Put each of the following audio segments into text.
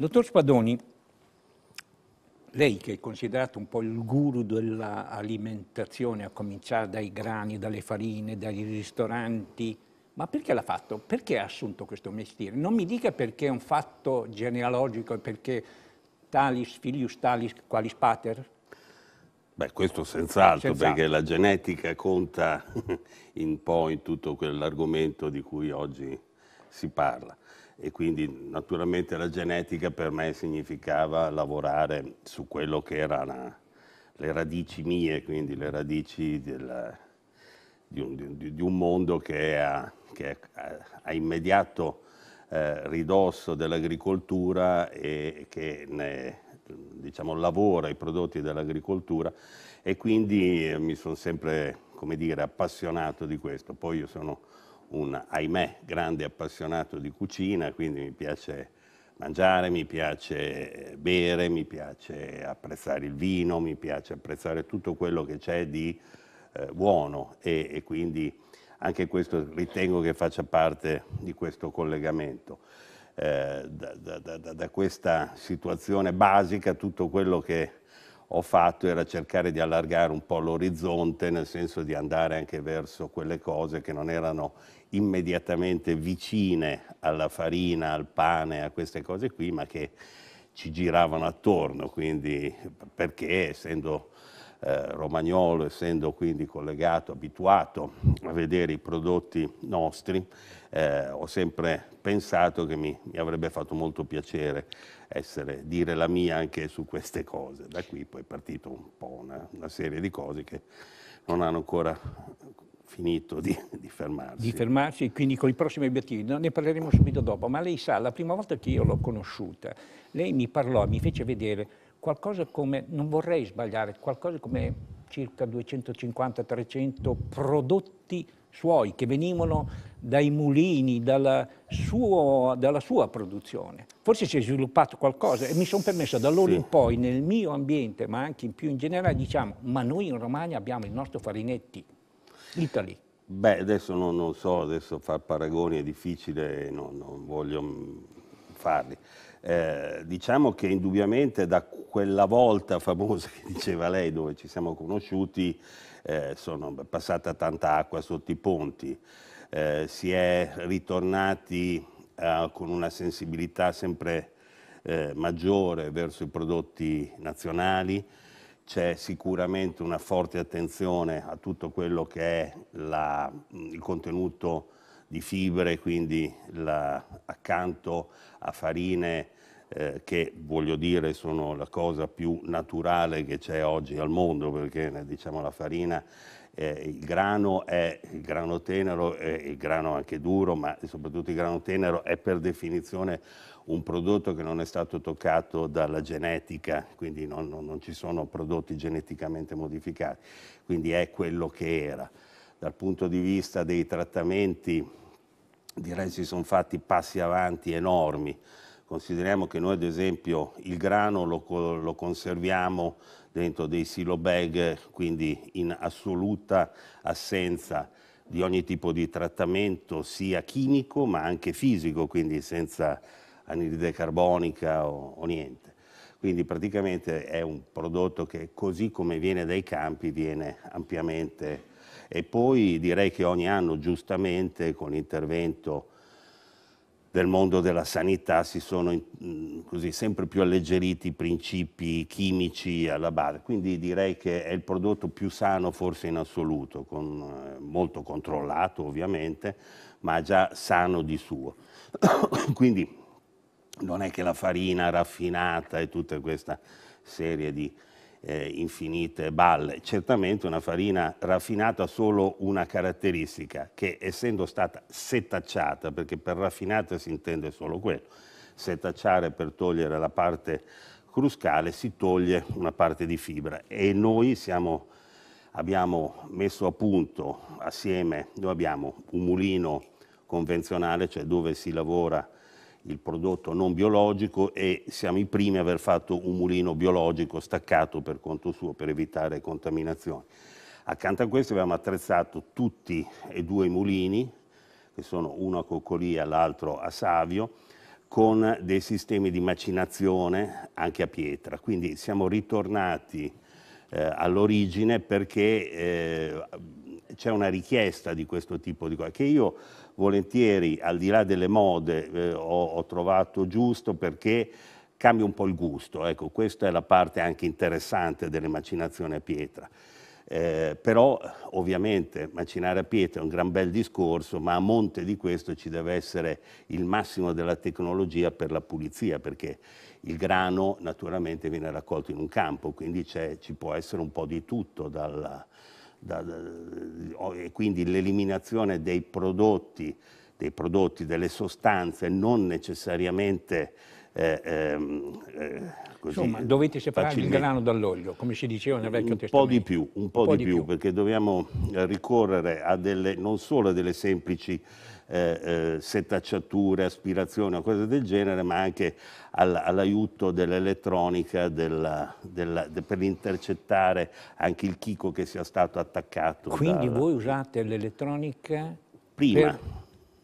Dottor Spadoni, lei che è considerato un po' il guru dell'alimentazione, a cominciare dai grani, dalle farine, dai ristoranti, ma perché l'ha fatto? Perché ha assunto questo mestiere? Non mi dica perché è un fatto genealogico e perché talis filius talis qualis pater? Beh, questo senz'altro, senz perché la genetica conta un po' in tutto quell'argomento di cui oggi si parla e quindi naturalmente la genetica per me significava lavorare su quello che erano le radici mie, quindi le radici del, di, un, di, di, un, mondo che è a, che è a, a immediato eh, ridosso dell'agricoltura e che ne, diciamo, lavora i prodotti dell'agricoltura e quindi eh, mi sono sempre come dire, appassionato di questo. Poi io sono un, ahimè, grande appassionato di cucina, quindi mi piace mangiare, mi piace bere, mi piace apprezzare il vino, mi piace apprezzare tutto quello che c'è di eh, buono e, e, quindi anche questo ritengo che faccia parte di questo collegamento. Eh, da, da, da, da, questa situazione basica tutto quello che ho fatto era cercare di allargare un po' l'orizzonte, nel senso di andare anche verso quelle cose che non erano immediatamente vicine alla farina, al pane, a queste cose qui, ma che ci giravano attorno, quindi perché essendo eh, romagnolo, essendo quindi collegato, abituato a vedere i prodotti nostri, eh, ho sempre pensato che mi, mi avrebbe fatto molto piacere essere, dire la mia anche su queste cose. Da qui poi è partito un po' una, una serie di cose che non hanno ancora finito di, di, fermarsi. Di fermarsi, quindi con i prossimi obiettivi, ne parleremo subito dopo, ma lei sa, la prima volta che io l'ho conosciuta, lei mi parlò, mi fece vedere qualcosa come, non vorrei sbagliare, qualcosa come circa 250-300 prodotti suoi che venivano dai mulini, dalla, suo, dalla sua produzione. Forse si è sviluppato qualcosa e mi sono permesso da allora sì. in poi nel mio ambiente, ma anche in più in generale, diciamo, ma noi in Romagna abbiamo il nostro Farinetti, Italy. Beh, adesso non, non so, adesso far paragoni è difficile, no, non voglio mm, farli. Eh, diciamo che indubbiamente da quella volta famosa che diceva lei, dove ci siamo conosciuti, eh, sono passata tanta acqua sotto i ponti, eh, si è ritornati eh, con una sensibilità sempre eh, maggiore verso i prodotti nazionali, c'è sicuramente una forte attenzione a tutto quello che è la, il contenuto di fibre, quindi la, accanto a farine eh, che voglio dire sono la cosa più naturale che c'è oggi al mondo, perché diciamo la farina, eh, il grano è il grano tenero, è il grano anche duro, ma soprattutto il grano tenero è per definizione un prodotto che non è stato toccato dalla genetica, quindi non, non, non ci sono prodotti geneticamente modificati, quindi è quello che era. Dal punto di vista dei trattamenti, direi si sono fatti passi avanti enormi. Consideriamo che noi ad esempio il grano lo, lo conserviamo dentro dei silo bag, quindi in assoluta assenza di ogni tipo di trattamento sia chimico ma anche fisico, quindi senza anidride carbonica o, o niente. Quindi praticamente è un prodotto che così come viene dai campi viene ampiamente e poi direi che ogni anno giustamente con l'intervento del mondo della sanità si sono mh, così, sempre più alleggeriti i principi chimici alla base, quindi direi che è il prodotto più sano forse in assoluto, con, eh, molto controllato ovviamente, ma già sano di suo. quindi non è che la farina raffinata e tutta questa serie di eh, infinite balle. Certamente una farina raffinata ha solo una caratteristica, che essendo stata setacciata, perché per raffinata si intende solo quello, setacciare per togliere la parte cruscale si toglie una parte di fibra e noi siamo, abbiamo messo a punto assieme, noi abbiamo un mulino convenzionale, cioè dove si lavora il prodotto non biologico e siamo i primi a aver fatto un mulino biologico staccato per conto suo per evitare contaminazioni. Accanto a questo abbiamo attrezzato tutti e due i mulini, che sono uno a Coccolia e l'altro a Savio, con dei sistemi di macinazione anche a pietra. Quindi siamo ritornati eh, all'origine perché eh, c'è una richiesta di questo tipo di cose che io volentieri, al di là delle mode, eh, ho, ho, trovato giusto perché cambia un po' il gusto. Ecco, questa è la parte anche interessante delle macinazioni a pietra. Eh, però ovviamente macinare a pietra è un gran bel discorso, ma a monte di questo ci deve essere il massimo della tecnologia per la pulizia, perché il grano naturalmente viene raccolto in un campo, quindi ci può essere un po' di tutto dalla, da, da, e quindi l'eliminazione dei prodotti, dei prodotti, delle sostanze non necessariamente eh, ehm, eh, Insomma, dovete separare facilmente. il grano dall'olio, come si diceva nel vecchio un testamento. Po di più, un po', un po di, di più, perché dobbiamo eh, ricorrere a delle, non solo a delle semplici eh, eh setacciature, aspirazione o cose del genere, ma anche all'aiuto dell'elettronica della, della, de, per intercettare anche il chicco che sia stato attaccato. Quindi dalla... voi usate l'elettronica prima? Per...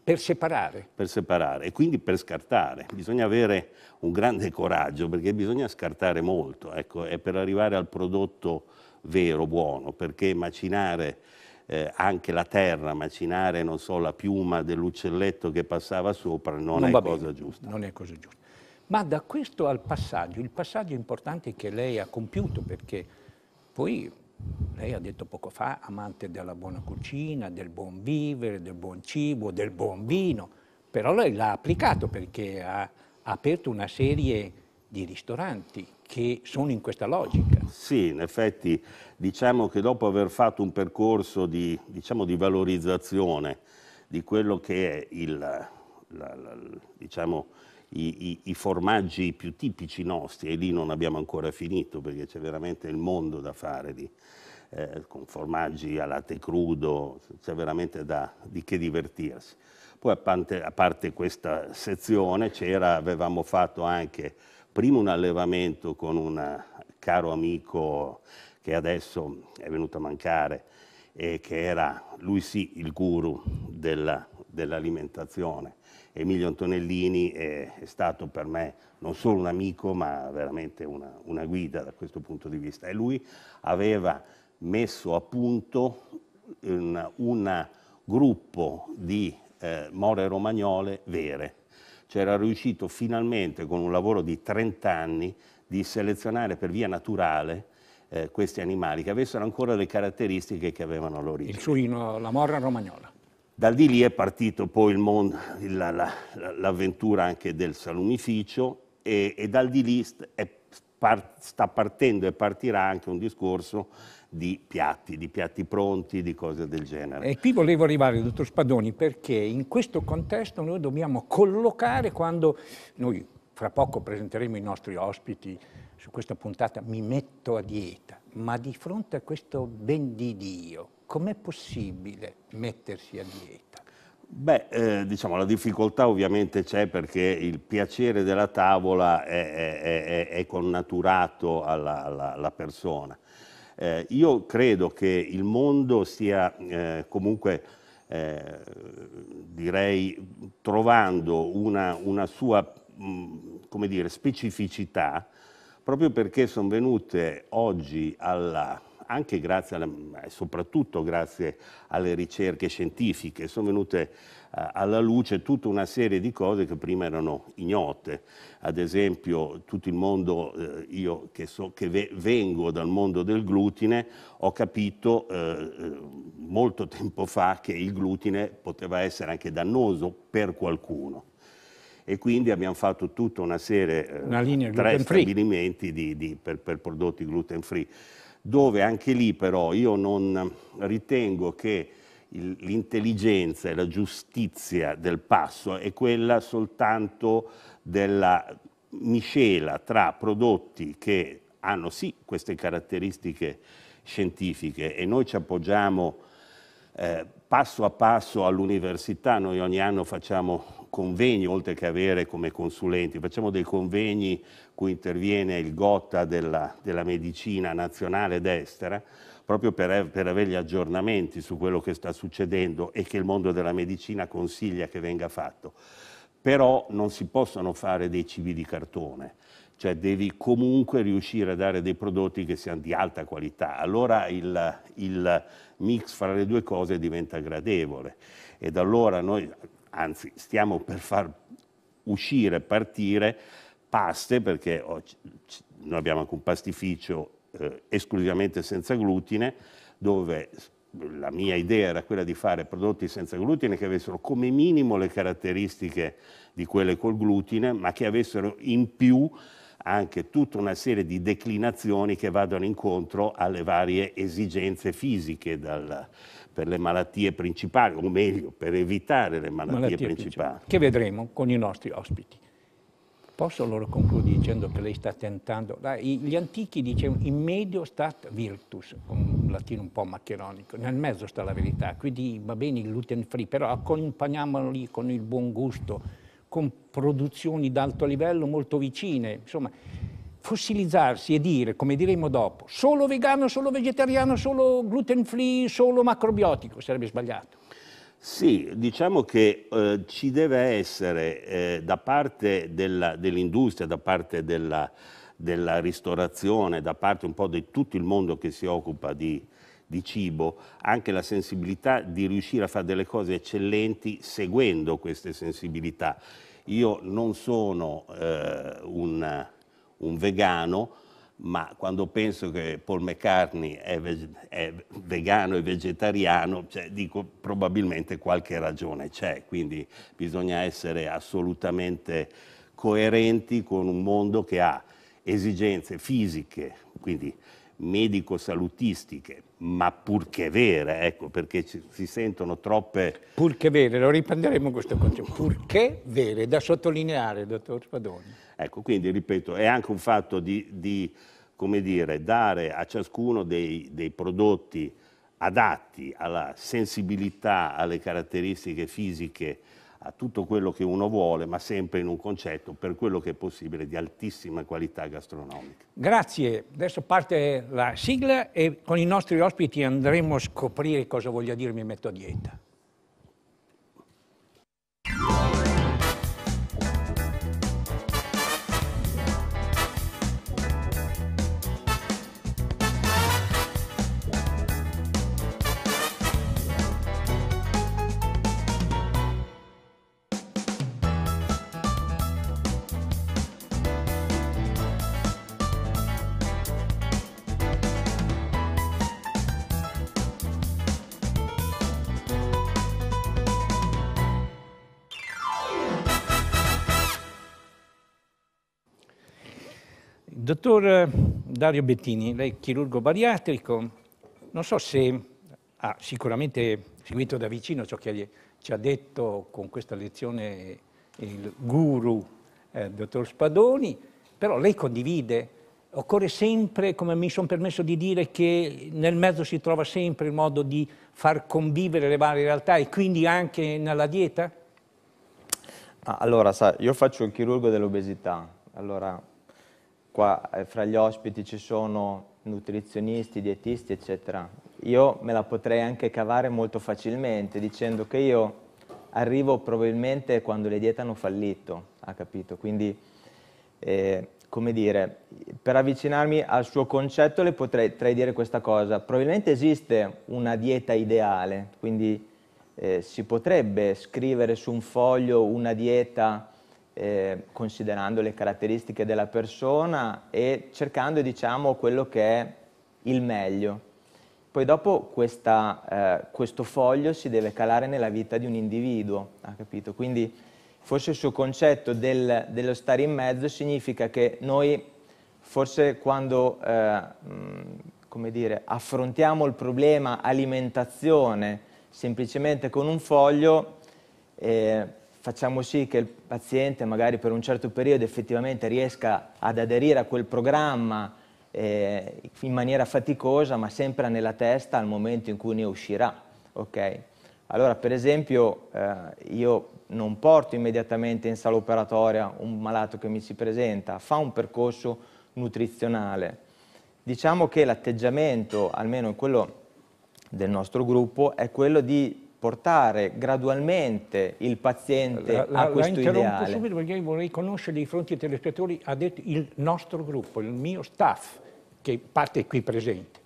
Per separare. Per separare e quindi per scartare. Bisogna avere un grande coraggio perché bisogna scartare molto. Ecco, è per arrivare al prodotto vero, buono, perché macinare eh, anche la terra, macinare non so, la piuma dell'uccelletto che passava sopra non, non è cosa giusta. Non è cosa giusta. Ma da questo al passaggio, il passaggio importante che lei ha compiuto, perché poi lei ha detto poco fa amante della buona cucina, del buon vivere, del buon cibo, del buon vino, però lei l'ha applicato perché ha, aperto una serie di ristoranti che sono in questa logica. Sì, in effetti diciamo che dopo aver fatto un percorso di, diciamo, di valorizzazione di quello che è il, la, la, diciamo, i, i, i, formaggi più tipici nostri, e lì non abbiamo ancora finito perché c'è veramente il mondo da fare di, eh, con formaggi a latte crudo, c'è veramente da, di che divertirsi. Poi a parte, a parte questa sezione avevamo fatto anche primo un allevamento con un caro amico che adesso è venuto a mancare e che era, lui sì, il guru della, dell'alimentazione. Emilio Antonellini è, è, stato per me non solo un amico, ma veramente una, una guida da questo punto di vista. E lui aveva messo a punto un gruppo di eh, more romagnole vere, c'era riuscito finalmente con un lavoro di 30 anni di selezionare per via naturale eh, questi animali che avessero ancora le caratteristiche che avevano all'origine. Il suino, la morra romagnola. Da lì, lì è partito poi l'avventura la, la, anche del salumificio e, e da lì, lì è, par, sta partendo e partirà anche un discorso di piatti, di piatti pronti, di cose del genere. E qui volevo arrivare, dottor Spadoni, perché in questo contesto noi dobbiamo collocare quando noi fra poco presenteremo i nostri ospiti su questa puntata mi metto a dieta, ma di fronte a questo ben di Dio, com'è possibile mettersi a dieta? Beh, eh, diciamo, la difficoltà ovviamente c'è perché il piacere della tavola è, è, è, è connaturato alla, alla, alla persona eh, io credo che il mondo stia eh, comunque, eh, direi, trovando una, una sua mh, mm, dire, specificità, proprio perché sono venute oggi alla, anche grazie alla, soprattutto grazie alle ricerche scientifiche, sono venute eh, alla luce tutta una serie di cose che prima erano ignote. Ad esempio, tutto il mondo, eh, io che, so, che ve, vengo dal mondo del glutine, ho capito eh, eh molto tempo fa che il glutine poteva essere anche dannoso per qualcuno. E quindi abbiamo fatto tutta una serie, di eh, tre stabilimenti di, di, per, per prodotti gluten free, dove anche lì però io non ritengo che l'intelligenza e la giustizia del passo è quella soltanto della miscela tra prodotti che hanno sì queste caratteristiche scientifiche e noi ci appoggiamo eh, passo a passo all'università, noi ogni anno facciamo convegni, oltre che avere come consulenti, facciamo dei convegni cui interviene il GOTA della, della medicina nazionale destra, proprio per, per, avere gli aggiornamenti su quello che sta succedendo e che il mondo della medicina consiglia che venga fatto. Però non si possono fare dei cibi di cartone, cioè devi comunque riuscire a dare dei prodotti che siano di alta qualità. Allora il, il mix fra le due cose diventa gradevole ed allora noi, anzi, stiamo per far uscire, partire paste, perché noi abbiamo anche un pastificio eh, esclusivamente senza glutine, dove la mia idea era quella di fare prodotti senza glutine che avessero come minimo le caratteristiche di quelle col glutine, ma che avessero in più anche tutta una serie di declinazioni che vadano incontro alle varie esigenze fisiche dal, per le malattie principali, o meglio, per evitare le malattie, malattie principali. Che vedremo con i nostri ospiti. Posso allora concludere dicendo che lei sta tentando, gli antichi dicevano in medio stat virtus, un latino un po' maccheronico, nel mezzo sta la verità, quindi va bene il gluten free, però accompagniamoli con il buon gusto, con produzioni d'alto livello molto vicine, insomma fossilizzarsi e dire, come diremo dopo, solo vegano, solo vegetariano, solo gluten free, solo macrobiotico, sarebbe sbagliato. Sì, diciamo che eh, ci deve essere eh, da parte dell'industria, dell da parte della, della, ristorazione, da parte un po' di tutto il mondo che si occupa di, di cibo, anche la sensibilità di riuscire a fare delle cose eccellenti seguendo queste sensibilità. Io non sono eh, un, un, vegano, ma quando penso che Paul McCartney è, veg- è vegano e vegetariano, cioè, dico probabilmente qualche ragione c'è, quindi bisogna essere assolutamente coerenti con un mondo che ha esigenze fisiche, quindi medico-salutistiche, ma purché vere, ecco, perché ci, si sentono troppe... Purché vere, lo riprenderemo questo concetto, purché vere, da sottolineare, dottor Spadoni. Ecco, quindi, ripeto, è anche un fatto di, di come dire, dare a ciascuno dei, dei prodotti adatti alla sensibilità, alle caratteristiche fisiche a tutto quello che uno vuole, ma sempre in un concetto, per quello che è possibile, di altissima qualità gastronomica. Grazie. Adesso parte la sigla e con i nostri ospiti andremo a scoprire cosa voglia dire mi metto a dieta. Dottor Dario Bettini, lei è chirurgo bariatrico, non so se ha sicuramente seguito da vicino ciò che ci ha detto con questa lezione il guru, eh, dottor Spadoni, però lei condivide, occorre sempre, come mi sono permesso di dire, che nel mezzo si trova sempre il modo di far convivere le varie realtà e quindi anche nella dieta? Ah, allora, sa, io faccio il chirurgo dell'obesità, allora Qua eh, fra gli ospiti ci sono nutrizionisti, dietisti, eccetera. Io me la potrei anche cavare molto facilmente dicendo che io arrivo probabilmente quando le diete hanno fallito, ha capito? Quindi, eh, come dire, per avvicinarmi al suo concetto le potrei, potrei dire questa cosa. Probabilmente esiste una dieta ideale, quindi eh, si potrebbe scrivere su un foglio una dieta eh, considerando le caratteristiche della persona e cercando diciamo, quello che è il meglio. Poi dopo questa, eh, questo foglio si deve calare nella vita di un individuo, ha capito? Quindi forse il suo concetto del, dello stare in mezzo significa che noi forse quando eh, come dire, affrontiamo il problema alimentazione semplicemente con un foglio eh, facciamo sì che il paziente magari per un certo periodo effettivamente riesca ad aderire a quel programma eh, in maniera faticosa ma sempre nella testa al momento in cui ne uscirà. Okay? Allora per esempio eh, io non porto immediatamente in sala operatoria un malato che mi si presenta, fa un percorso nutrizionale. Diciamo che l'atteggiamento, almeno quello del nostro gruppo, è quello di portare gradualmente il paziente la, la, a questo ideale. La interrompo ideale. subito perché vorrei conoscere i fronti dei telespettatori, ha detto il nostro gruppo, il mio staff, che parte qui presente.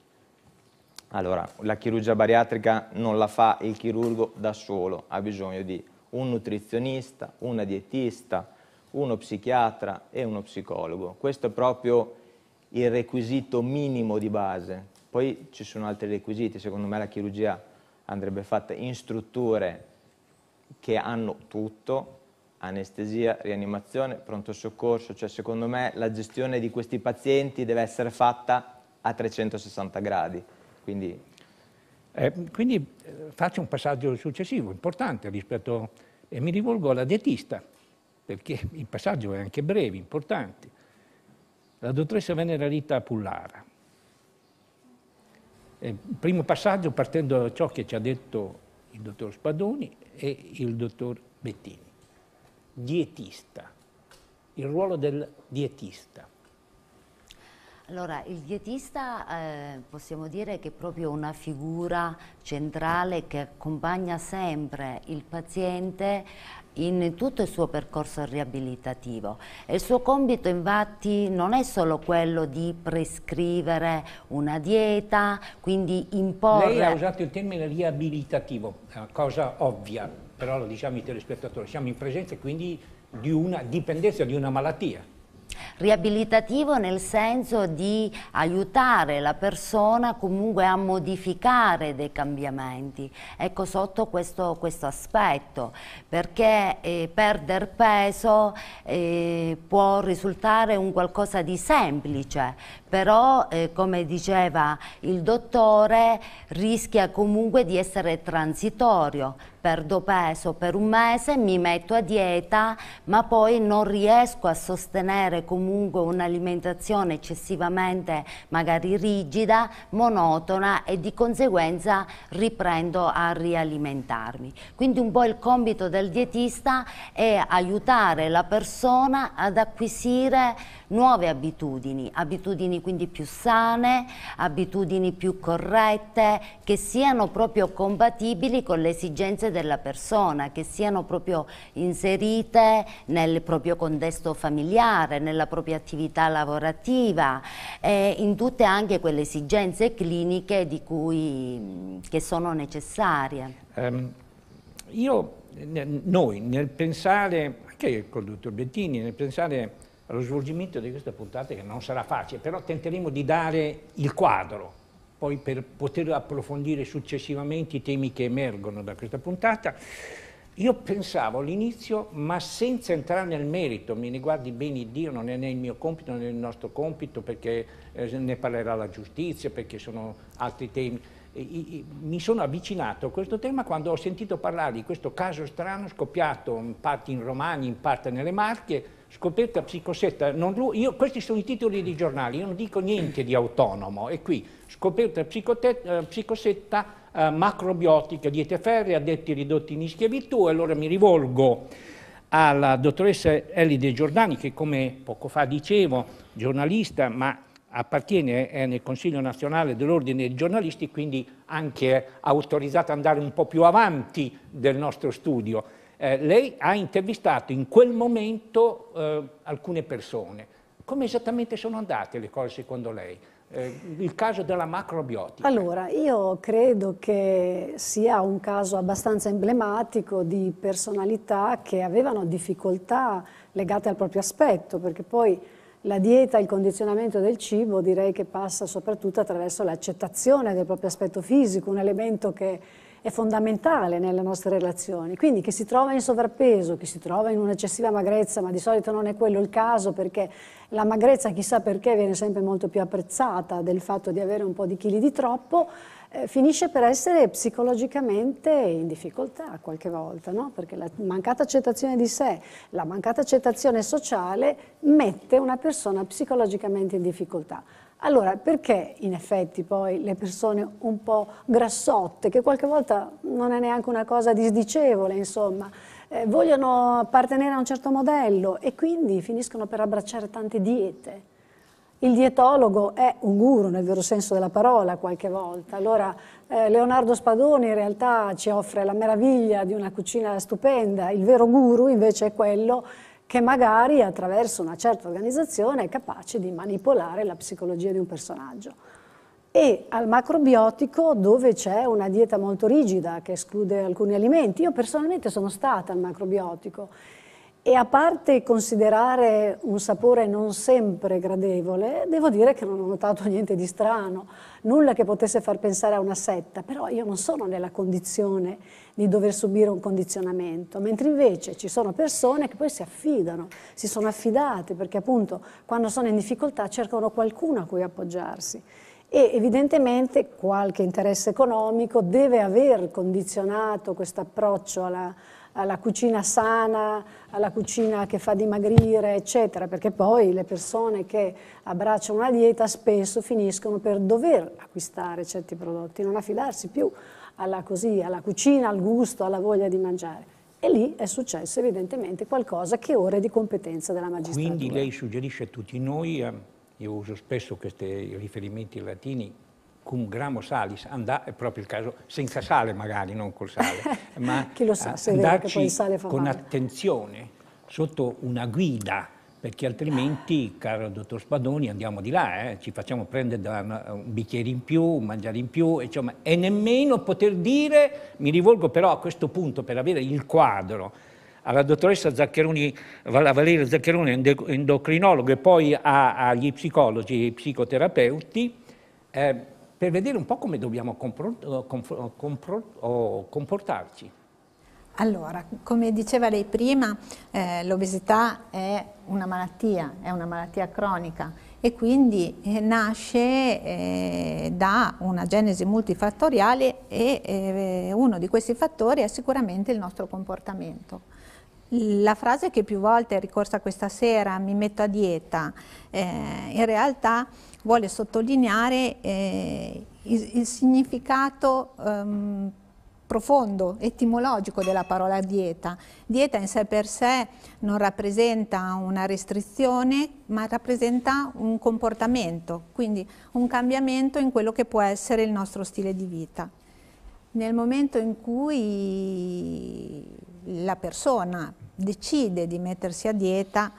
Allora, la chirurgia bariatrica non la fa il chirurgo da solo, ha bisogno di un nutrizionista, una dietista, uno psichiatra e uno psicologo. Questo è proprio il requisito minimo di base. Poi ci sono altri requisiti, secondo me la chirurgia andrebbe fatta in strutture che hanno tutto, anestesia, rianimazione, pronto soccorso, cioè secondo me la gestione di questi pazienti deve essere fatta a 360 gradi. Quindi, eh, quindi eh, faccio un passaggio successivo, importante rispetto, e mi rivolgo alla dietista, perché il passaggio è anche breve, importante. La dottoressa Venera Rita Pullara, eh, primo passaggio partendo da ciò che ci ha detto il dottor Spadoni e il dottor Bettini. Dietista, il ruolo del dietista. Allora, il dietista eh, possiamo dire che è proprio una figura centrale che accompagna sempre il paziente in tutto il suo percorso riabilitativo e il suo compito infatti non è solo quello di prescrivere una dieta, quindi imporre... Lei ha usato il termine riabilitativo, cosa ovvia, però lo diciamo i telespettatori, siamo in presenza quindi di una dipendenza, di una malattia riabilitativo nel senso di aiutare la persona comunque a modificare dei cambiamenti, ecco sotto questo, questo aspetto, perché eh, perdere peso eh, può risultare un qualcosa di semplice, però eh, come diceva il dottore rischia comunque di essere transitorio, perdo peso per un mese, mi metto a dieta ma poi non riesco a sostenere comunque un'alimentazione eccessivamente magari rigida, monotona e di conseguenza riprendo a rialimentarmi. Quindi un po' il compito del dietista è aiutare la persona ad acquisire nuove abitudini, abitudini quindi più sane, abitudini più corrette, che siano proprio compatibili con le esigenze della persona, che siano proprio inserite nel proprio contesto familiare, nella propria attività lavorativa, e in tutte anche quelle esigenze cliniche cui, che sono necessarie. Um, io, noi nel pensare, anche con il dottor Bettini, nel pensare allo svolgimento di questa puntata che non sarà facile, però tenteremo di dare il quadro, poi per poter approfondire successivamente i temi che emergono da questa puntata. Io pensavo all'inizio, ma senza entrare nel merito, mi riguardi bene Dio, non è né il mio compito, né il nostro compito, perché eh, ne parlerà la giustizia, perché sono altri temi. mi sono avvicinato a questo tema quando ho sentito parlare di questo caso strano scoppiato in parte in Romagna, in parte nelle Marche, scoperta psicosetta, non, io, questi sono i titoli dei giornali, io non dico niente di autonomo, e qui scoperta psicosetta, eh, eh, macrobiotica, diete ferre, addetti ridotti in schiavitù, e allora mi rivolgo alla dottoressa Elide Giordani, che come poco fa dicevo, giornalista, ma appartiene è nel Consiglio nazionale dell'Ordine dei giornalisti, quindi anche autorizzata ad andare un po' più avanti del nostro studio eh, lei ha intervistato in quel momento eh, alcune persone. Come esattamente sono andate le cose secondo lei? Eh, il caso della macrobiotica. Allora, io credo che sia un caso abbastanza emblematico di personalità che avevano difficoltà legate al proprio aspetto, perché poi la dieta, il condizionamento del cibo direi che passa soprattutto attraverso l'accettazione del proprio aspetto fisico, un elemento che è fondamentale nelle nostre relazioni. Quindi chi si trova in sovrappeso, chi si trova in un'eccessiva magrezza, ma di solito non è quello il caso perché la magrezza chissà perché viene sempre molto più apprezzata del fatto di avere un po' di chili di troppo, eh, finisce per essere psicologicamente in difficoltà qualche volta, no? perché la mancata accettazione di sé, la mancata accettazione sociale mette una persona psicologicamente in difficoltà. Allora, perché in effetti poi le persone un po' grassotte, che qualche volta non è neanche una cosa disdicevole, insomma, eh, vogliono appartenere a un certo modello e quindi finiscono per abbracciare tante diete? Il dietologo è un guru nel vero senso della parola qualche volta. Allora eh, Leonardo Spadoni in realtà ci offre la meraviglia di una cucina stupenda, il vero guru invece è quello che magari attraverso una certa organizzazione è capace di manipolare la psicologia di un personaggio. E al macrobiotico dove c'è una dieta molto rigida che esclude alcuni alimenti. Io personalmente sono stata al macrobiotico e a parte considerare un sapore non sempre gradevole, devo dire che non ho notato niente di strano, nulla che potesse far pensare a una setta, però io non sono nella condizione di dover subire un condizionamento, mentre invece ci sono persone che poi si affidano, si sono affidate perché appunto quando sono in difficoltà cercano qualcuno a cui appoggiarsi e evidentemente qualche interesse economico deve aver condizionato questo approccio alla, alla cucina sana, alla cucina che fa dimagrire, eccetera, perché poi le persone che abbracciano una dieta spesso finiscono per dover acquistare certi prodotti, non affidarsi più alla, così, alla cucina, al gusto, alla voglia di mangiare. E lì è successo evidentemente qualcosa che ora è di competenza della magistratura. Quindi lei suggerisce a tutti noi, eh, io uso spesso questi riferimenti latini, cum gramo salis, andà, è proprio il caso, senza sale magari, non col sale, ma Chi lo sa, se andarci che poi il sale fa con male. attenzione, sotto una guida perché altrimenti, caro dottor Spadoni, andiamo di là, eh? ci facciamo prendere una, un bicchiere in più, mangiare in più, insomma, e nemmeno poter dire, mi rivolgo però a questo punto per avere il quadro, alla dottoressa Zaccheroni, Valeria Zaccheroni, endocrinologo, e poi agli psicologi e psicoterapeuti, eh, per vedere un po' come dobbiamo eh, eh, oh, comportarci. Allora, come diceva lei prima, eh, l'obesità è una malattia, è una malattia cronica e quindi eh, nasce eh, da una genesi multifattoriale e eh, uno di questi fattori è sicuramente il nostro comportamento. La frase che più volte è ricorsa questa sera, mi metto a dieta, eh, in realtà vuole sottolineare eh, il, il, significato ehm, profondo, etimologico della parola dieta. Dieta in sé per sé non rappresenta una restrizione, ma rappresenta un comportamento, quindi un cambiamento in quello che può essere il nostro stile di vita. Nel momento in cui la persona decide di mettersi a dieta,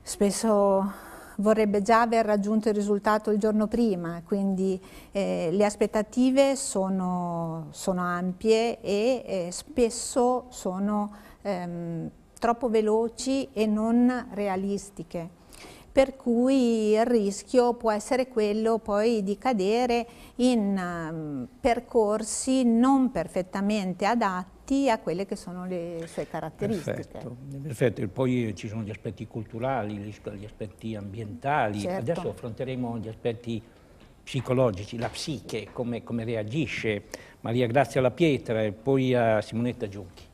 spesso vorrebbe già aver raggiunto il risultato il giorno prima, quindi eh, le aspettative sono, sono ampie e eh, spesso sono ehm, troppo veloci e non realistiche per cui il rischio può essere quello poi di cadere in ehm, percorsi non perfettamente adatti adatti a quelle che sono le sue caratteristiche. Perfetto, perfetto. poi eh, ci sono gli aspetti culturali, gli aspetti ambientali, certo. adesso affronteremo gli aspetti psicologici, la psiche, come, come reagisce Maria Grazia alla Pietra e poi a eh, Simonetta Giunchi.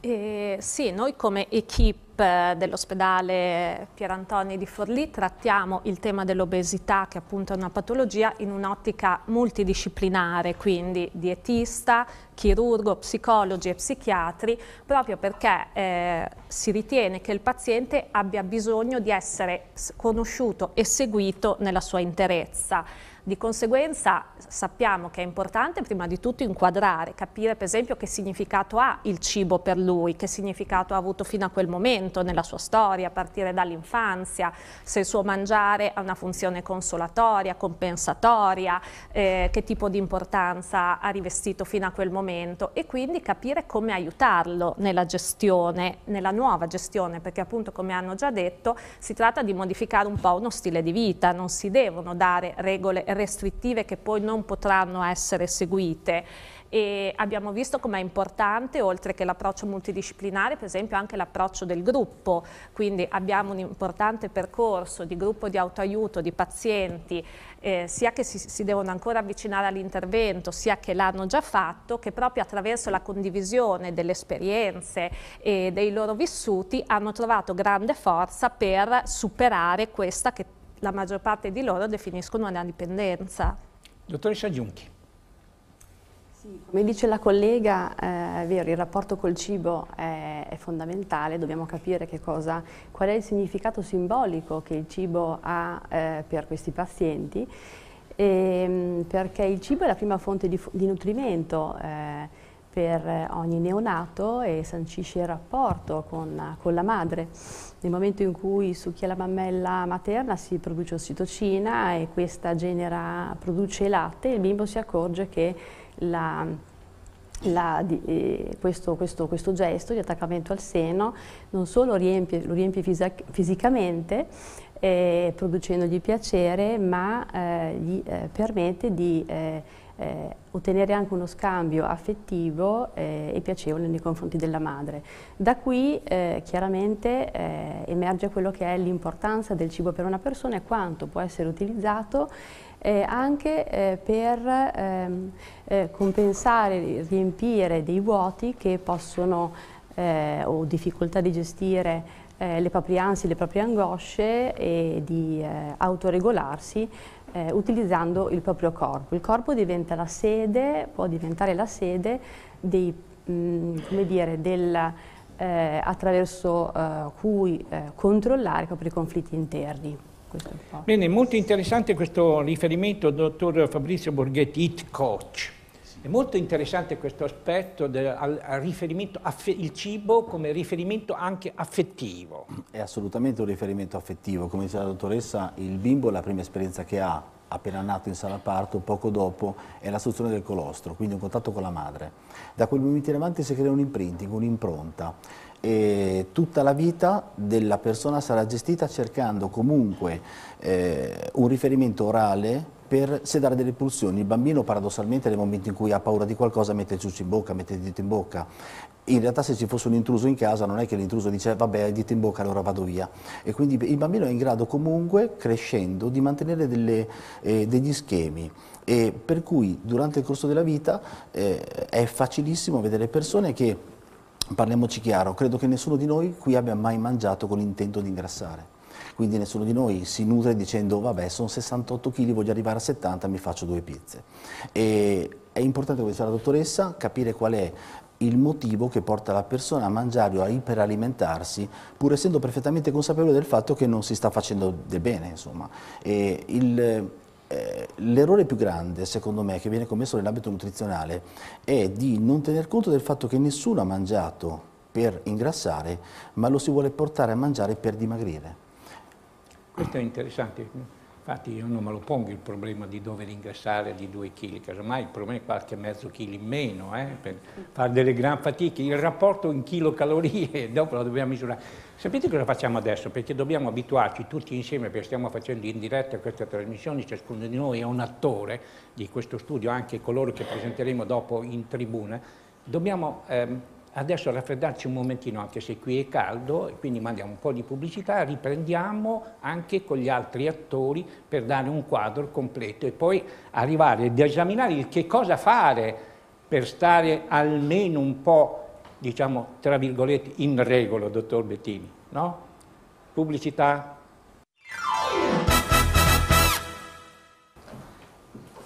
Eh, sì, noi come equip l'equipe dell'ospedale Pierantoni di Forlì trattiamo il tema dell'obesità che appunto è una patologia in un'ottica multidisciplinare, quindi dietista, chirurgo, psicologi e psichiatri, proprio perché eh, si ritiene che il paziente abbia bisogno di essere conosciuto e seguito nella sua interezza. Di conseguenza sappiamo che è importante prima di tutto inquadrare, capire per esempio che significato ha il cibo per lui, che significato ha avuto fino a quel momento nella sua storia, a partire dall'infanzia, se il suo mangiare ha una funzione consolatoria, compensatoria, eh, che tipo di importanza ha rivestito fino a quel momento e quindi capire come aiutarlo nella gestione, nella nuova gestione, perché appunto come hanno già detto si tratta di modificare un po' uno stile di vita, non si devono dare regole e restrittive che poi non potranno essere seguite. E abbiamo visto com'è importante, oltre che l'approccio multidisciplinare, per esempio anche l'approccio del gruppo, quindi abbiamo un importante percorso di gruppo di autoaiuto, di pazienti, eh, sia che si, si, devono ancora avvicinare all'intervento, sia che l'hanno già fatto, che proprio attraverso la condivisione delle esperienze e dei loro vissuti hanno trovato grande forza per superare questa che la maggior parte di loro definiscono una dipendenza. Dottoressa Giunchi. Sì, come dice la collega, eh, è vero, il rapporto col cibo è, è fondamentale, dobbiamo capire cosa, qual è il significato simbolico che il cibo ha eh, per questi pazienti, e, ehm, perché il cibo è la prima fonte di, di nutrimento. Eh, per ogni neonato e sancisce il rapporto con, con, la madre. Nel momento in cui succhia la mammella materna si produce ossitocina e questa genera, produce latte, il bimbo si accorge che la, la, eh, questo, questo, questo, gesto di attaccamento al seno non solo riempie, lo riempie fisic fisicamente, eh, producendogli piacere, ma eh, gli eh, permette di eh, eh, ottenere anche uno scambio affettivo eh, e piacevole nei confronti della madre. Da qui eh, chiaramente eh, emerge quello che è l'importanza del cibo per una persona e quanto può essere utilizzato eh, anche eh, per ehm, compensare, riempire dei vuoti che possono o difficoltà di gestire le proprie ansie, le proprie angosce e di autoregolarsi eh, utilizzando il proprio corpo. Il corpo diventa la sede, può diventare la sede dei, mh, mm, come dire, del, eh, attraverso eh, cui eh, controllare i propri conflitti interni. Bene, molto interessante questo riferimento, dottor Fabrizio Borghetti, IT Coach. È molto interessante questo aspetto del al, al riferimento affe, il cibo come riferimento anche affettivo. È assolutamente un riferimento affettivo, come diceva la dottoressa, il bimbo è la prima esperienza che ha appena nato in sala parto, poco dopo, è l'assunzione del colostro, quindi un contatto con la madre. Da quel momento in avanti si crea un imprinting, un'impronta. E tutta la vita della persona sarà gestita cercando comunque eh, un riferimento orale per sedare delle pulsioni. Il bambino paradossalmente nel momento in cui ha paura di qualcosa mette il ciuccio in bocca, mette il dito in bocca. In realtà se ci fosse un intruso in casa non è che l'intruso dice vabbè hai dito in bocca allora vado via. E quindi il bambino è in grado comunque crescendo di mantenere delle, eh, degli schemi. E per cui durante il corso della vita eh, è facilissimo vedere persone che, parliamoci chiaro, credo che nessuno di noi qui abbia mai mangiato con l'intento di ingrassare quindi nessuno di noi si nutre dicendo vabbè sono 68 kg, voglio arrivare a 70, mi faccio due pizze. E è importante, come diceva la dottoressa, capire qual è il motivo che porta la persona a mangiare o a iperalimentarsi, pur essendo perfettamente consapevole del fatto che non si sta facendo del bene. Eh, l'errore più grande, secondo me, che viene commesso nell'ambito nutrizionale è di non tener conto del fatto che nessuno ha mangiato per ingrassare, ma lo si vuole portare a mangiare per dimagrire. Questo è interessante, infatti io non me lo pongo il problema di dover ingrassare di 2 kg, casomai il problema è qualche mezzo chilo in meno, eh, per fare delle gran fatiche, il rapporto in chilocalorie, dopo lo dobbiamo misurare. Sapete cosa facciamo adesso? Perché dobbiamo abituarci tutti insieme, perché stiamo facendo in diretta questa trasmissione, ciascuno di noi è un attore di questo studio, anche coloro che presenteremo dopo in tribuna, dobbiamo... Ehm, Adesso raffreddarci un momentino, anche se qui è caldo, quindi mandiamo un po' di pubblicità, riprendiamo anche con gli altri attori per dare un quadro completo e poi arrivare ad esaminare il che cosa fare per stare almeno un po', diciamo, tra virgolette, in regola, dottor Bettini, no? Pubblicità.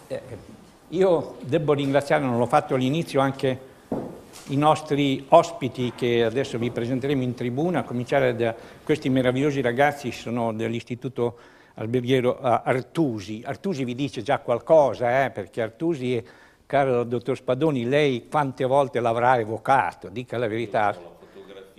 Eh, io devo ringraziare, non l'ho fatto all'inizio anche i nostri ospiti che adesso vi presenteremo in tribuna, a cominciare da questi meravigliosi ragazzi, sono dell'Istituto Alberghiero eh, Artusi. Artusi vi dice già qualcosa, eh, perché Artusi, è, caro dottor Spadoni, lei quante volte l'avrà evocato, dica la verità.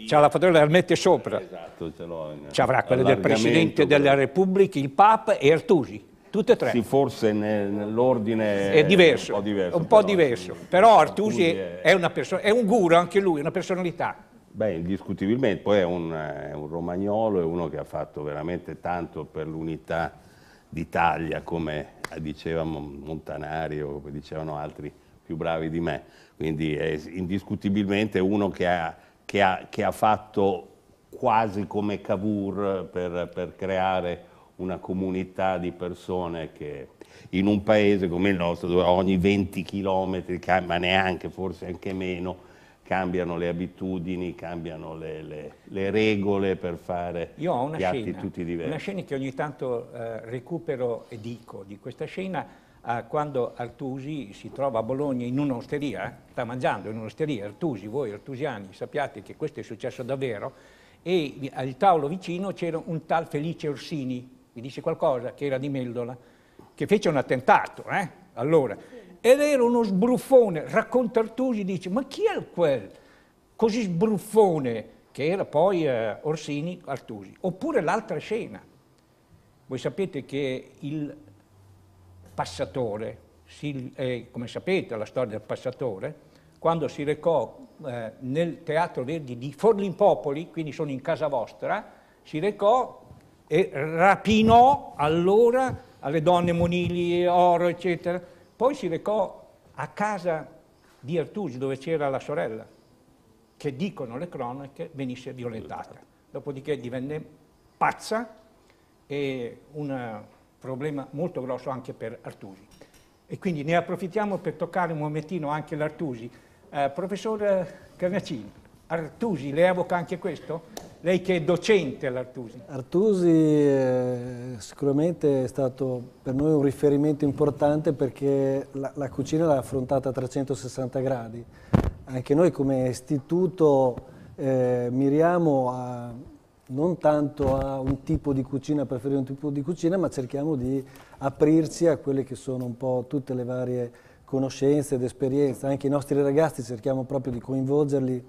C'ha la fotografia, la mette sopra. Esatto, ce l'ho. Ci avrà quella del Presidente della Repubblica, il Papa e Artusi. Tutte e tre. Sì, forse nell'ordine è diverso, è un po' diverso. Un po' però, diverso. Però Artusi è, è, una è un guru anche lui, una personalità. Beh, indiscutibilmente, poi è un, è un romagnolo, è uno che ha fatto veramente tanto per l'unità d'Italia, come diceva Montanari o come dicevano altri più bravi di me. Quindi è indiscutibilmente uno che ha, che ha, che ha fatto quasi come Cavour per, per creare una comunità di persone che in un paese come il nostro dove ogni 20 km, ma neanche, forse anche meno, cambiano le abitudini, cambiano le, le, le regole per fare Io ho una piatti scena, tutti diversi. Una scena che ogni tanto eh, recupero e dico di questa scena eh, quando Artusi si trova a Bologna in un'osteria, sta mangiando in un'osteria, Artusi, voi artusiani sappiate che questo è successo davvero, e al tavolo vicino c'era un tal Felice Orsini, vi dice qualcosa, che era di Meldola, che fece un attentato, eh? allora. Ed era uno sbruffone, racconta Artusi, dice, ma chi è quel così sbruffone, che era poi eh, Orsini Artusi? Oppure l'altra scena. Voi sapete che il passatore, si, eh, come sapete la storia del passatore, quando si recò eh, nel Teatro Verdi di Forlimpopoli, quindi sono in casa vostra, si recò e rapinò allora alle donne monili, oro, eccetera. Poi si recò a casa di Artusi, dove c'era la sorella, che dicono le cronache venisse violentata. Dopodiché divenne pazza e un problema molto grosso anche per Artusi. E quindi ne approfittiamo per toccare un momentino anche l'Artusi. Eh, professor Carnacini, Artusi, lei evoca anche questo? Lei che è docente all'Artusi. Artusi eh, sicuramente è stato per noi un riferimento importante perché la, la cucina l'ha affrontata a 360 gradi. Anche noi come istituto eh, miriamo a, non tanto a un tipo di cucina, a preferire un tipo di cucina, ma cerchiamo di aprirci a quelle che sono un po' tutte le varie conoscenze ed esperienze. Anche i nostri ragazzi cerchiamo proprio di coinvolgerli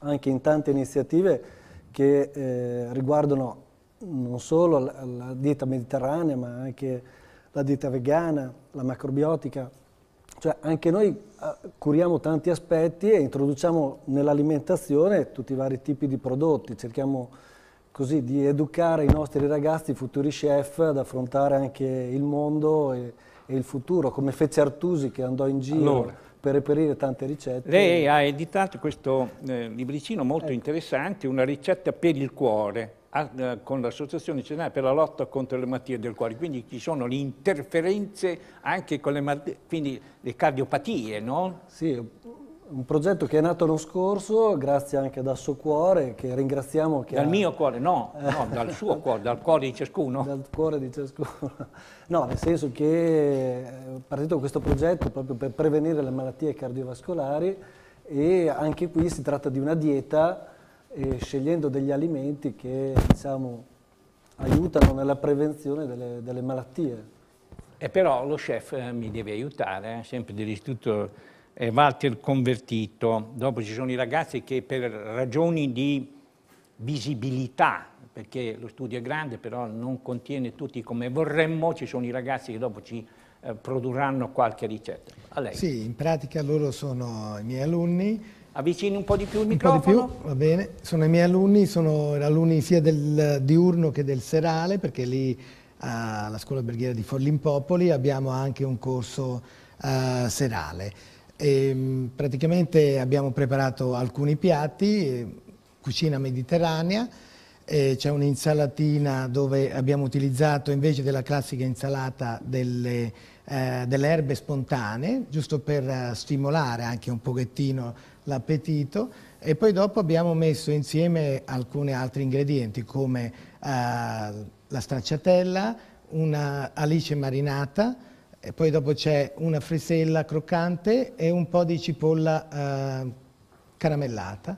anche in tante iniziative che eh, riguardano non solo la, la, dieta mediterranea, ma anche la dieta vegana, la macrobiotica. Cioè anche noi eh, curiamo tanti aspetti e introduciamo nell'alimentazione tutti i vari tipi di prodotti, cerchiamo così di educare i nostri ragazzi, i futuri chef, ad affrontare anche il mondo e, e il futuro, come fece Artusi che andò in giro. Allora per reperire tante ricette. Lei ha editato questo eh, libricino molto ecco. interessante, una ricetta per il cuore, a, eh, con l'Associazione Nazionale per la lotta contro le malattie del cuore, quindi ci sono le interferenze anche con le, quindi le cardiopatie, no? Sì, un progetto che è nato l'anno scorso, grazie anche dal suo cuore, che ringraziamo. Che dal ha... mio cuore, no, eh. no, dal suo cuore, dal cuore di ciascuno. Dal cuore di ciascuno. No, nel senso che è eh, partito questo progetto proprio per prevenire le malattie cardiovascolari e anche qui si tratta di una dieta e eh, scegliendo degli alimenti che diciamo, aiutano nella prevenzione delle, delle malattie. E però lo chef mi deve aiutare, sempre dell'Istituto Walter Convertito, dopo ci sono i ragazzi che per ragioni di visibilità, perché lo studio è grande però non contiene tutti come vorremmo, ci sono i ragazzi che dopo ci eh, produrranno qualche ricetta. Sì, in pratica loro sono i miei alunni, Avvicini un po' di più il microfono. Un po' di più, va bene. Sono i miei alunni, sono alunni sia del diurno che del serale, perché lì eh, alla scuola alberghiera di Forlimpopoli abbiamo anche un corso uh, serale. E ehm, praticamente abbiamo preparato alcuni piatti, ehm, cucina mediterranea, c'è un'insalatina dove abbiamo utilizzato invece della classica insalata delle, eh, delle erbe spontanee, giusto per eh, stimolare anche un pochettino l'appetito e poi dopo abbiamo messo insieme alcuni altri ingredienti come eh, la stracciatella, una alice marinata, e poi dopo c'è una frisella croccante e un po' di cipolla eh, caramellata.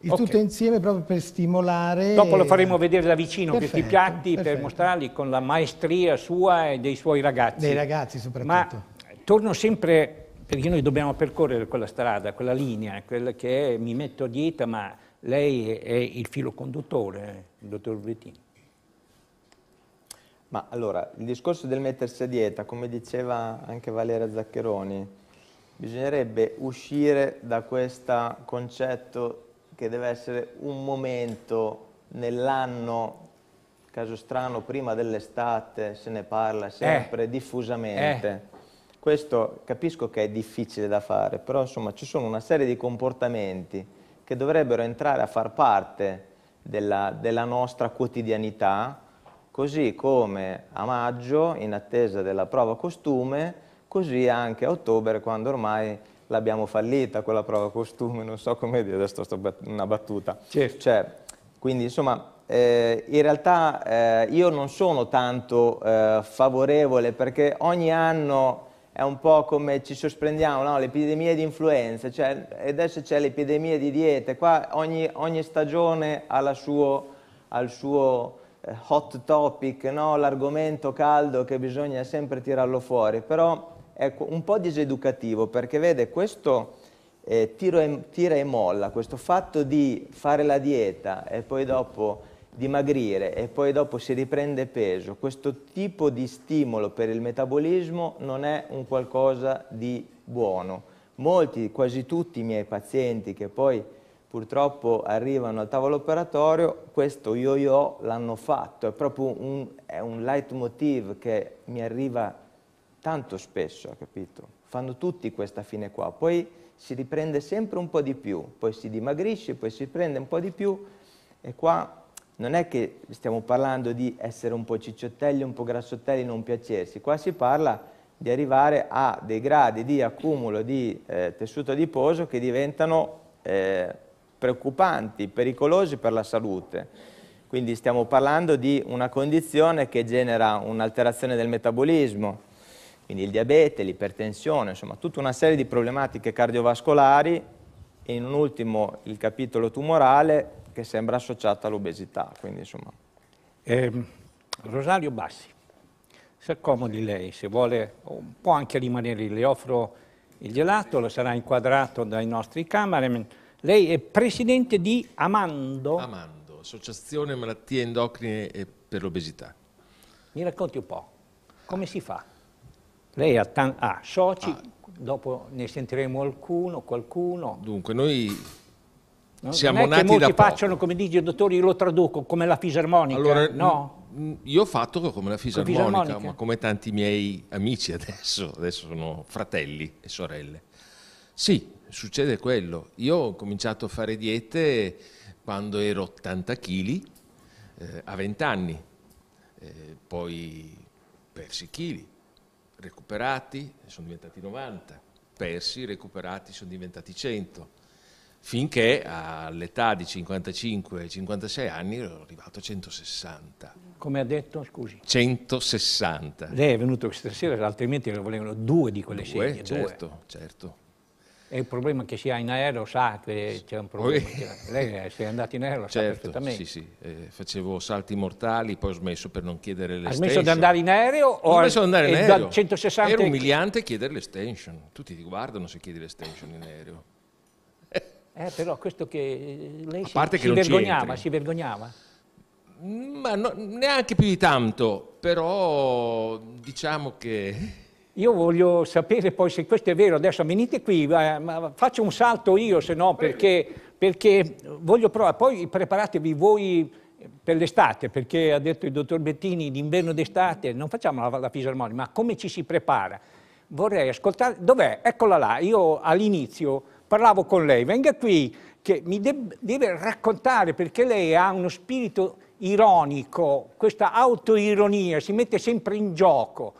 Il okay. tutto insieme proprio per stimolare... Dopo lo faremo vedere da vicino perfetto, questi piatti perfetto. per mostrarli con la maestria sua e dei suoi ragazzi. Dei ragazzi soprattutto. Ma torno sempre, perché noi dobbiamo percorrere quella strada, quella linea, quella che è, mi metto a dieta ma lei è il filo conduttore, il dottor Vettini. Ma allora, il discorso del mettersi a dieta, come diceva anche Valeria Zaccheroni, bisognerebbe uscire da questo concetto che deve essere un momento nell'anno, caso strano, prima dell'estate, se ne parla sempre eh. diffusamente. Eh. Questo capisco che è difficile da fare, però insomma ci sono una serie di comportamenti che dovrebbero entrare a far parte della, della nostra quotidianità, Così come a maggio, in attesa della prova costume, così anche a ottobre, quando ormai l'abbiamo fallita quella prova costume, non so come dire, adesso sto bat una battuta. Certo. Cioè, quindi insomma, eh, in realtà eh, io non sono tanto eh, favorevole perché ogni anno è un po' come ci sorprendiamo, no? l'epidemia di influenza, cioè, adesso c'è l'epidemia di diete, qua ogni, ogni stagione ha, suo, ha il suo eh, hot topic, no? l'argomento caldo che bisogna sempre tirarlo fuori, però è ecco, un po' diseducativo perché vede questo eh, e, tira e molla, questo fatto di fare la dieta e poi dopo dimagrire e poi dopo si riprende peso, questo tipo di stimolo per il metabolismo non è un qualcosa di buono. Molti, quasi tutti i miei pazienti che poi purtroppo arrivano al tavolo operatorio, questo yo-yo l'hanno fatto, è proprio un, è un leitmotiv che mi arriva tanto spesso, capito? Fanno tutti questa fine qua, poi si riprende sempre un po' di più, poi si dimagrisce, poi si prende un po' di più e qua non è che stiamo parlando di essere un po' cicciottelli, un po' grassottelli, non piacersi, qua si parla di arrivare a dei gradi di accumulo di eh, tessuto adiposo che diventano eh, preoccupanti, pericolosi per la salute. Quindi stiamo parlando di una condizione che genera un'alterazione del metabolismo, quindi il diabete, l'ipertensione, insomma tutta una serie di problematiche cardiovascolari e in un ultimo il capitolo tumorale che sembra associato all'obesità. Eh, Rosario Bassi, si accomodi lei se vuole, può anche rimanere le offro il gelato, lo sarà inquadrato dai nostri cameraman lei è presidente di Amando. Amando, Associazione Malattie Endocrine e per l'Obesità. Mi racconti un po', come si fa? Lei ha, ah, soci, ah. dopo ne sentiremo alcuno, qualcuno. Dunque, noi non siamo non è che molti facciano, come dice il dottore, io lo traduco come la fisarmonica, allora, no? Io ho fatto come la fisarmonica, fisarmonica, ma come tanti miei amici adesso, adesso sono fratelli e sorelle. Sì, succede quello. Io ho cominciato a fare diete quando ero 80 kg, eh, a 20 anni, eh, poi persi chili, recuperati, sono diventati 90, persi, recuperati, sono diventati 100 finché all'età di 55-56 anni ero arrivato a 160. Come ha detto, scusi? 160. Lei è venuto stasera, altrimenti ne volevano due di quelle due, sedie. Certo, due. certo. certo. È il problema che si ha in aereo sa che c'è un problema. Cioè, lei eh, se è andato in aereo certo, sa perfettamente. Sì, sì. Eh, facevo salti mortali, poi ho smesso per non chiedere l'estension. Ha smesso di andare in aereo? ho smesso di andare in aereo. 160... Era umiliante chiedere l'extension. Tutti ti guardano se chiedi l'extension in aereo. Eh, però questo che eh, lei si, che si, vergognava, si vergognava? Ma no, neanche più di tanto, però diciamo che io voglio sapere poi se questo è vero, adesso venite qui, eh, ma faccio un salto io se no perché, perché voglio provare, poi preparatevi voi per l'estate, perché ha detto il dottor Bettini d'inverno d'estate, non facciamo la, la fisarmonica, ma come ci si prepara? Vorrei ascoltare, dov'è? Eccola là, io all'inizio parlavo con lei, venga qui, che mi de deve raccontare perché lei ha uno spirito ironico, questa autoironia, si mette sempre in gioco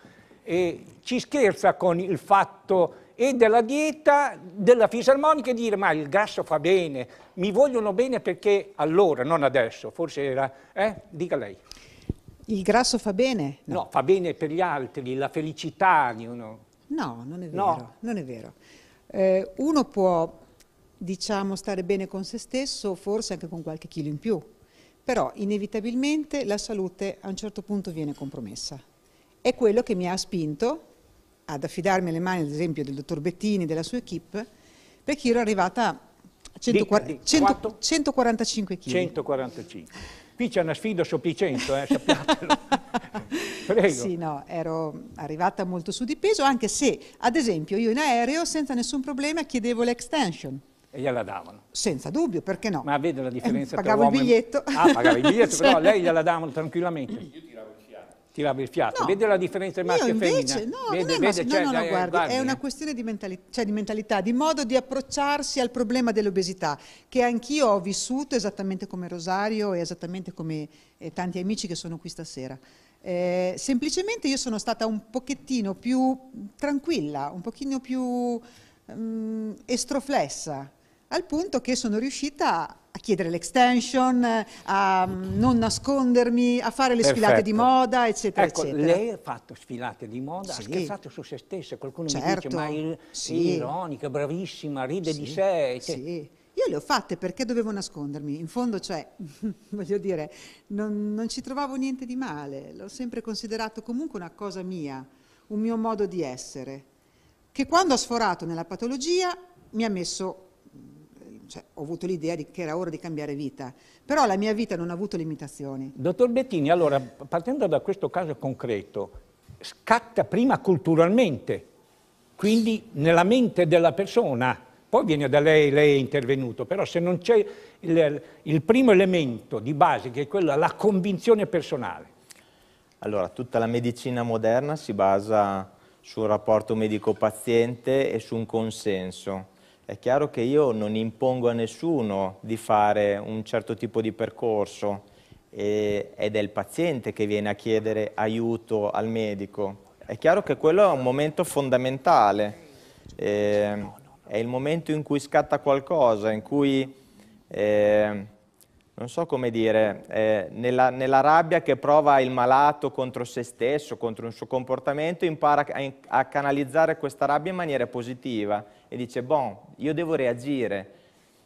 eh, ci scherza con il fatto e della dieta della fisarmonica e dire ma il grasso fa bene, mi vogliono bene perché allora, non adesso, forse era, eh? dica lei. Il grasso fa bene? No. no. fa bene per gli altri, la felicità di uno. No, non è vero, no. non è vero. Eh, uno può, diciamo, stare bene con se stesso, forse anche con qualche chilo in più, però inevitabilmente la salute a un certo punto viene compromessa è quello che mi ha spinto ad affidarmi alle mani, ad esempio, del dottor Bettini e della sua equip, perché ero arrivata a 140, 100, 145 kg. 145. Qui c'è una sfida sopra 100, eh, sappiatelo. Prego. Sì, no, ero arrivata molto su di peso, anche se, ad esempio, io in aereo senza nessun problema chiedevo l'extension. E gliela davano? Senza dubbio, perché no? Ma vede la differenza eh, tra uomo e... Ah, pagavo il biglietto. Ah, pagava il biglietto, cioè... però lei gliela davano tranquillamente tirava il fiato. No, vede la differenza tra maschio e invece, femmina? No, vede, non è, vede, cioè, no, no, guardi, guardi. è una questione di mentalità, cioè di mentalità, di modo di approcciarsi al problema dell'obesità, che anch'io ho vissuto esattamente come Rosario e esattamente come eh, tanti amici che sono qui stasera. Eh, semplicemente io sono stata un pochettino più tranquilla, un pochino più mm, estroflessa, al punto che sono riuscita a chiedere l'extension, a mm, non nascondermi, a fare le Perfetto. sfilate di moda, eccetera, ecco, eccetera. Lei ha fatto sfilate di moda, sì. ha scherzato su se stessa, qualcuno certo. mi dice certo. ma ir- sì. ironica, bravissima, ride sì. di sé. Cioè. Sì. Io le ho fatte perché dovevo nascondermi, in fondo cioè, voglio dire, non, non ci trovavo niente di male, l'ho sempre considerato comunque una cosa mia, un mio modo di essere, che quando ha sforato nella patologia mi ha messo cioè, ho avuto l'idea che era ora di cambiare vita, però la mia vita non ha avuto limitazioni. Dottor Bettini, allora, partendo da questo caso concreto, scatta prima culturalmente, quindi nella mente della persona, poi viene da lei, lei è intervenuto, però se non c'è il, il primo elemento di base, che è quella, la convinzione personale. Allora, tutta la medicina moderna si basa sul rapporto medico-paziente e su un consenso. È chiaro che io non impongo a nessuno di fare un certo tipo di percorso e, ed è il paziente che viene a chiedere aiuto al medico. È chiaro che quello è un momento fondamentale, eh, è il momento in cui scatta qualcosa, in cui... Eh, non so come dire, eh, nella, nella, rabbia che prova il malato contro se stesso, contro il suo comportamento, impara a, a, canalizzare questa rabbia in maniera positiva e dice, boh, io devo reagire.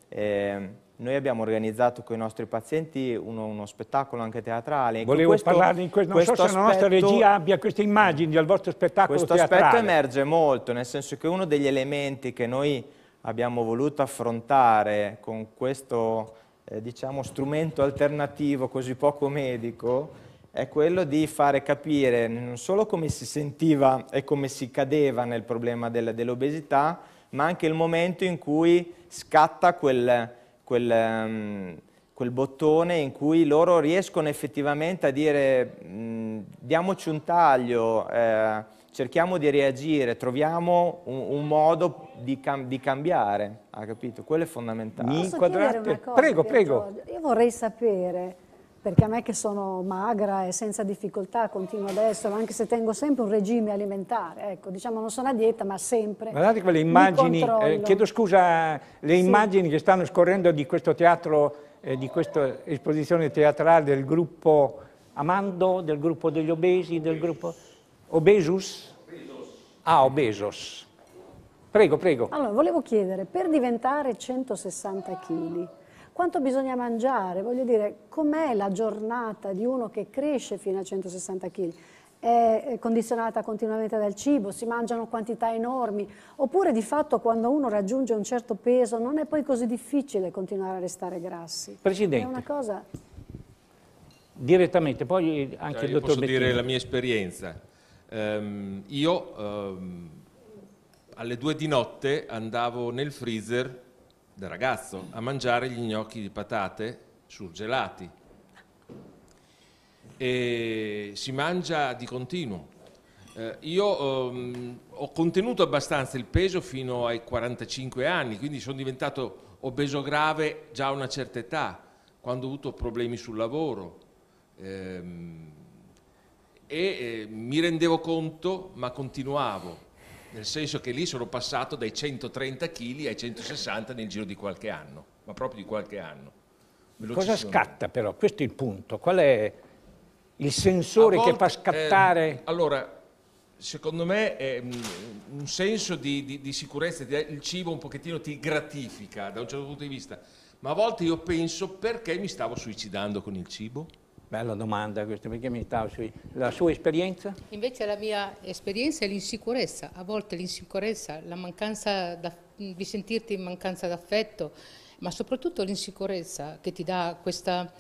Eh, noi abbiamo organizzato con i nostri pazienti uno, uno spettacolo anche teatrale. Volevo questo, parlarne in questo, non questo so aspetto, se la nostra regia abbia queste immagini del vostro spettacolo questo teatrale. Questo aspetto emerge molto, nel senso che uno degli elementi che noi abbiamo voluto affrontare con questo eh, diciamo, strumento alternativo così poco medico è quello di fare capire non solo come si sentiva e come si cadeva nel problema del, dell'obesità, ma anche il momento in cui scatta quel, quel, um, quel bottone in cui loro riescono effettivamente a dire mm, diamoci un taglio, eh, cerchiamo di reagire, troviamo un, un modo di, cam di cambiare, ha capito? Quello è fondamentale. Posso Inquadrate... una cosa, prego, prego. Io vorrei sapere perché a me che sono magra e senza difficoltà continuo ad esserlo, anche se tengo sempre un regime alimentare, ecco, diciamo non sono a dieta ma sempre Guardate quelle immagini, eh, chiedo scusa, le sì. immagini che stanno scorrendo di questo teatro, eh, di questa esposizione teatrale del gruppo Amando, del gruppo degli obesi, del gruppo Obesus? Obesos. Ah, Obesos. Prego, prego. Allora, volevo chiedere, per diventare 160 kg, quanto bisogna mangiare, voglio dire, com'è la giornata di uno che cresce fino a 160 kg? è eh, condizionata continuamente dal cibo, si mangiano quantità enormi, oppure di fatto quando uno raggiunge un certo peso non è poi così difficile continuare a restare grassi. Presidente. È una cosa... Direttamente, poi anche cioè, il eh, dottor Posso Bettino. dire la mia esperienza. Um, io um, alle due di notte andavo nel freezer da ragazzo a mangiare gli gnocchi di patate surgelati e si mangia di continuo. Eh, io ehm, ho contenuto abbastanza il peso fino ai 45 anni, quindi sono diventato obeso grave già a una certa età, quando ho avuto problemi sul lavoro. Ehm, e eh, mi rendevo conto, ma continuavo nel senso che lì sono passato dai 130 kg ai 160 nel giro di qualche anno, ma proprio di qualche anno. Cosa scatta però? Questo è il punto. Qual è il sensore volte, che fa ehm, scattare? Eh, allora, secondo me è ehm, un senso di, di, di sicurezza, il cibo un pochettino ti gratifica da un certo punto di vista, ma a volte io penso perché mi stavo suicidando con il cibo? Bella domanda questa, perché mi stavo sui... La sua esperienza? Invece la mia esperienza è l'insicurezza, a volte l'insicurezza, la mancanza da, di sentirti in mancanza d'affetto, ma soprattutto l'insicurezza che ti dà questa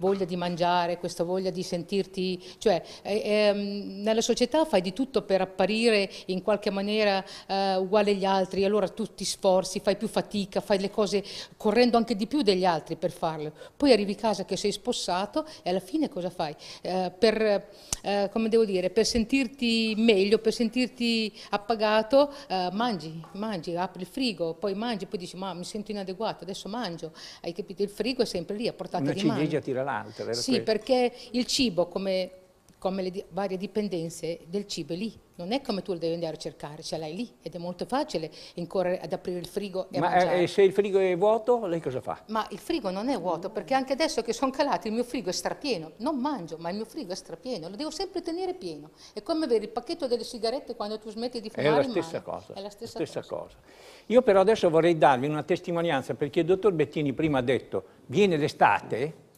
voglia di mangiare, questa voglia di sentirti, cioè eh, ehm, nella società fai di tutto per apparire in qualche maniera eh, uguale agli altri, allora tu ti sforzi, fai più fatica, fai le cose correndo anche di più degli altri per farle, poi arrivi a casa che sei spossato e alla fine cosa fai? Eh, per, eh, come devo dire, per sentirti meglio, per sentirti appagato, eh, mangi, mangi, apri il frigo, poi mangi, poi dici ma mi sento inadeguato, adesso mangio, hai capito? Il frigo è sempre lì a portata Una di mano. Una ciliegia ti funzionante. Vero? Sì, perché il cibo, come, come le di varie dipendenze del cibo, è lì. Non è come tu lo devi andare a cercare, ce l'hai lì ed è molto facile incorrere ad aprire il frigo e Ma eh, mangiare. Eh, se il frigo è vuoto, lei cosa fa? Ma il frigo non è vuoto, perché anche adesso che sono calato il mio frigo è strapieno. Non mangio, ma il mio frigo è strapieno, lo devo sempre tenere pieno. È come avere il pacchetto delle sigarette quando tu smetti di fumare È la stessa cosa. È la stessa, stessa cosa. cosa. Io però adesso vorrei darvi una testimonianza, perché il dottor Bettini prima ha detto, viene l'estate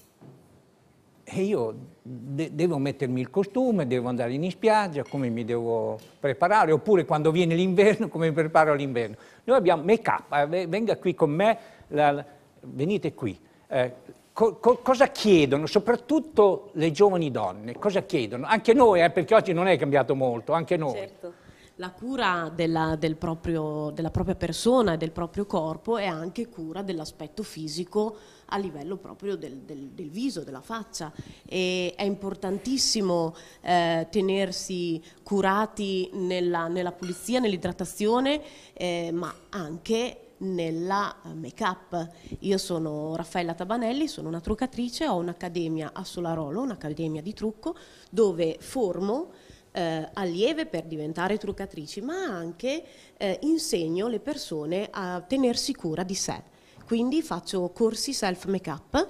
e io de devo mettermi il costume, devo andare in spiaggia, come mi devo preparare, oppure quando viene l'inverno, come mi preparo all'inverno. Noi abbiamo make up, eh, venga qui con me, la, venite qui. Eh, co co cosa chiedono, soprattutto le giovani donne, cosa chiedono? Anche noi, eh, perché oggi non è cambiato molto, anche noi. Certo la cura della, del proprio, della propria persona e del proprio corpo è anche cura dell'aspetto fisico a livello proprio del, del, del viso, della faccia. E è importantissimo eh, tenersi curati nella, nella pulizia, nell'idratazione, eh, ma anche nella eh, make-up. Io sono Raffaella Tabanelli, sono una truccatrice, ho un'accademia a Solarolo, un'accademia di trucco, dove formo eh, allieve per diventare truccatrici, ma anche eh, insegno le persone a tenersi cura di sé. Quindi faccio corsi self make up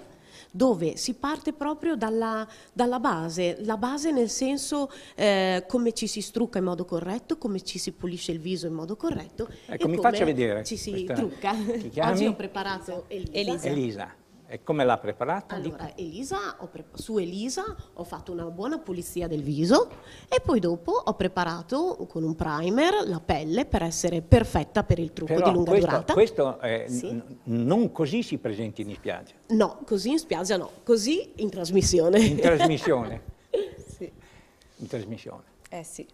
dove si parte proprio dalla, dalla, base, la base nel senso eh, come ci si strucca in modo corretto, come ci si pulisce il viso in modo corretto. Ecco, mi faccia vedere. Ci si Questa, trucca. Oggi ho preparato Elisa. Elisa. Elisa. E come l'ha preparata? Allora, Elisa, prep su Elisa ho fatto una buona pulizia del viso e poi dopo ho preparato con un primer la pelle per essere perfetta per il trucco Però di lunga questo, durata. Questo eh, sì. non così si presenti in spiaggia? No, così in spiaggia no, così in trasmissione. In trasmissione? sì. In trasmissione. Eh sì.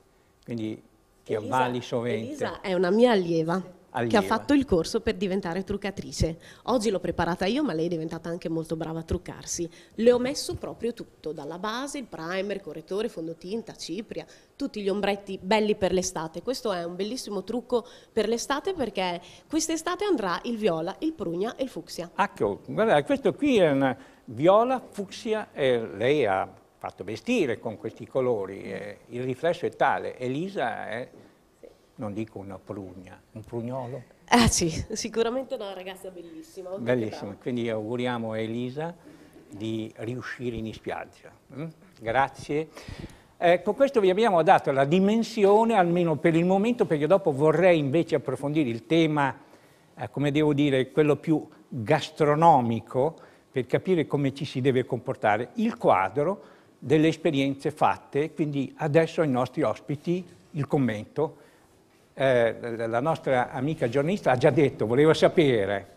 Quindi ti Elisa, avvali sovente. Elisa è una mia allieva. Allieva. che ha fatto il corso per diventare truccatrice. Oggi l'ho preparata io, ma lei è diventata anche molto brava a truccarsi. Le ho messo proprio tutto, dalla base, il primer, correttore, fondotinta, cipria, tutti gli ombretti belli per l'estate. Questo è un bellissimo trucco per l'estate perché quest'estate andrà il viola, il prugna e il fucsia. Ecco, guarda, questo qui è un viola, fucsia e lei ha fatto vestire con questi colori, eh, il riflesso è tale, Elisa è non dico una prugna, un prugnolo? Ah sì, sicuramente una ragazza bellissima. Bellissima, quindi auguriamo a Elisa di riuscire in spiaggia. Mm? Grazie. Eh, con questo vi abbiamo dato la dimensione, almeno per il momento, perché dopo vorrei invece approfondire il tema, eh, come devo dire, quello più gastronomico, per capire come ci si deve comportare, il quadro delle esperienze fatte, quindi adesso ai nostri ospiti il commento eh, la nostra amica giornalista ha già detto, voleva sapere.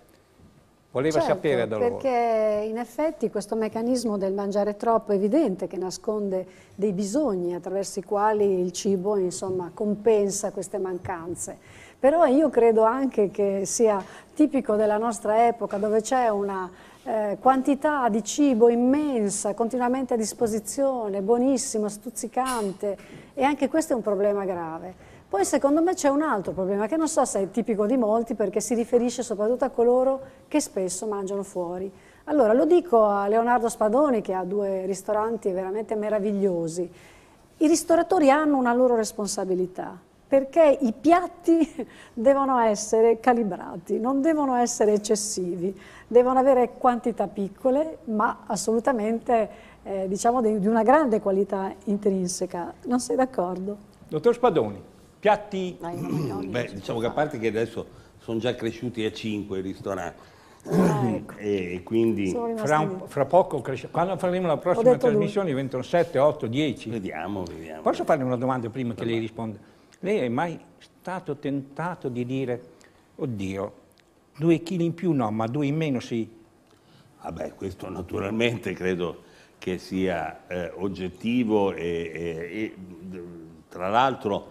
Voleva certo, sapere da loro. Perché in effetti questo meccanismo del mangiare troppo è evidente che nasconde dei bisogni attraverso i quali il cibo insomma, compensa queste mancanze. Però io credo anche che sia tipico della nostra epoca dove c'è una eh, quantità di cibo immensa, continuamente a disposizione, buonissimo, stuzzicante e anche questo è un problema grave. Poi secondo me c'è un altro problema che non so se è tipico di molti perché si riferisce soprattutto a coloro che spesso mangiano fuori. Allora lo dico a Leonardo Spadoni che ha due ristoranti veramente meravigliosi. I ristoratori hanno una loro responsabilità perché i piatti devono essere calibrati, non devono essere eccessivi, devono avere quantità piccole ma assolutamente eh, diciamo di una grande qualità intrinseca. Non sei d'accordo? Dottor Spadoni. Piatti, mm, beh, diciamo che a parte che adesso sono già cresciuti a 5 i ristoranti, Ah, ecco. e quindi fra, un, fra, poco cresce, quando faremo la prossima trasmissione lui. diventano 7, 8, 10 vediamo, vediamo posso farle una domanda prima che lei risponda lei è mai stato tentato di dire oddio due chili in più no ma due in meno sì vabbè ah, questo naturalmente credo che sia eh, oggettivo e, e, e tra l'altro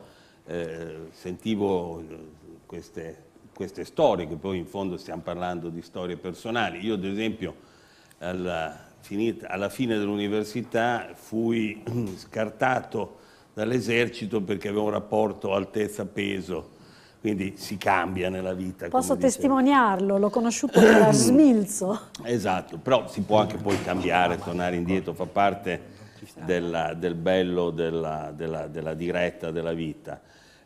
eh, sentivo eh, queste, queste, storie, che poi in fondo stiamo parlando di storie personali. Io ad esempio alla, finita, alla fine dell'università fui scartato dall'esercito perché avevo un rapporto altezza-peso quindi si cambia nella vita. Posso testimoniarlo, l'ho conosciuto da smilzo. Esatto, però si può anche poi cambiare, tornare indietro, fa parte della, del bello della, della, della diretta della vita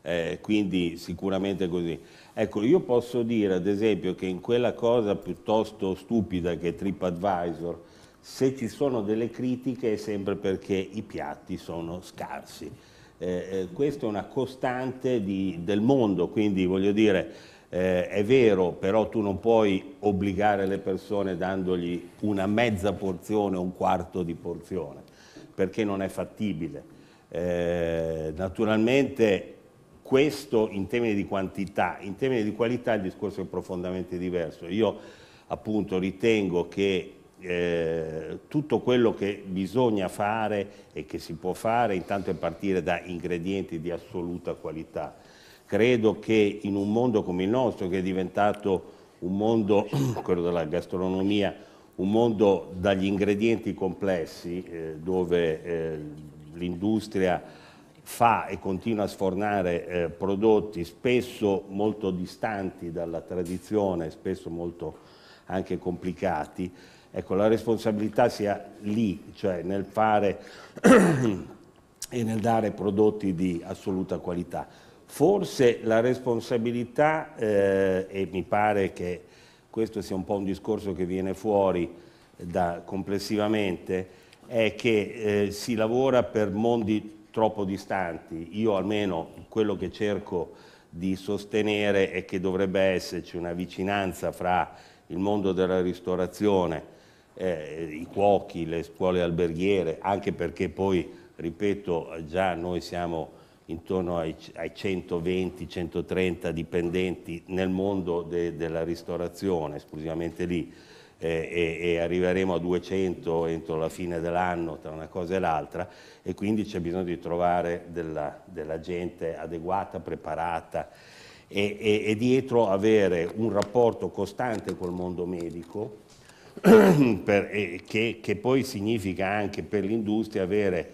eh, quindi sicuramente così. Ecco, io posso dire ad esempio che in quella cosa piuttosto stupida che è TripAdvisor, se ci sono delle critiche è sempre perché i piatti sono scarsi. Eh, eh, questa è una costante di, del mondo, quindi voglio dire, eh, è vero, però tu non puoi obbligare le persone dandogli una mezza porzione o un quarto di porzione, perché non è fattibile. Eh, naturalmente questo in termini di quantità, in termini di qualità il discorso è profondamente diverso. Io appunto ritengo che eh, tutto quello che bisogna fare e che si può fare intanto è partire da ingredienti di assoluta qualità. Credo che in un mondo come il nostro, che è diventato un mondo, quello della gastronomia, un mondo dagli ingredienti complessi, eh, dove eh, l'industria fa e continua a sfornare eh, prodotti spesso molto distanti dalla tradizione, spesso molto anche complicati, ecco, la responsabilità sia lì, cioè nel fare e nel dare prodotti di assoluta qualità. Forse la responsabilità, eh, e mi pare che questo sia un po' un discorso che viene fuori eh, da, complessivamente, è che eh, si lavora per mondi troppo distanti. Io almeno quello che cerco di sostenere è che dovrebbe esserci una vicinanza fra il mondo della ristorazione, eh, i cuochi, le scuole alberghiere, anche perché poi, ripeto, già noi siamo intorno ai, ai 120-130 dipendenti nel mondo de, della ristorazione, esclusivamente lì eh, e, e, arriveremo a 200 entro la fine dell'anno tra una cosa e l'altra e quindi c'è bisogno di trovare della, della gente adeguata, preparata e, e, e dietro avere un rapporto costante col mondo medico per, eh, che, che, poi significa anche per l'industria avere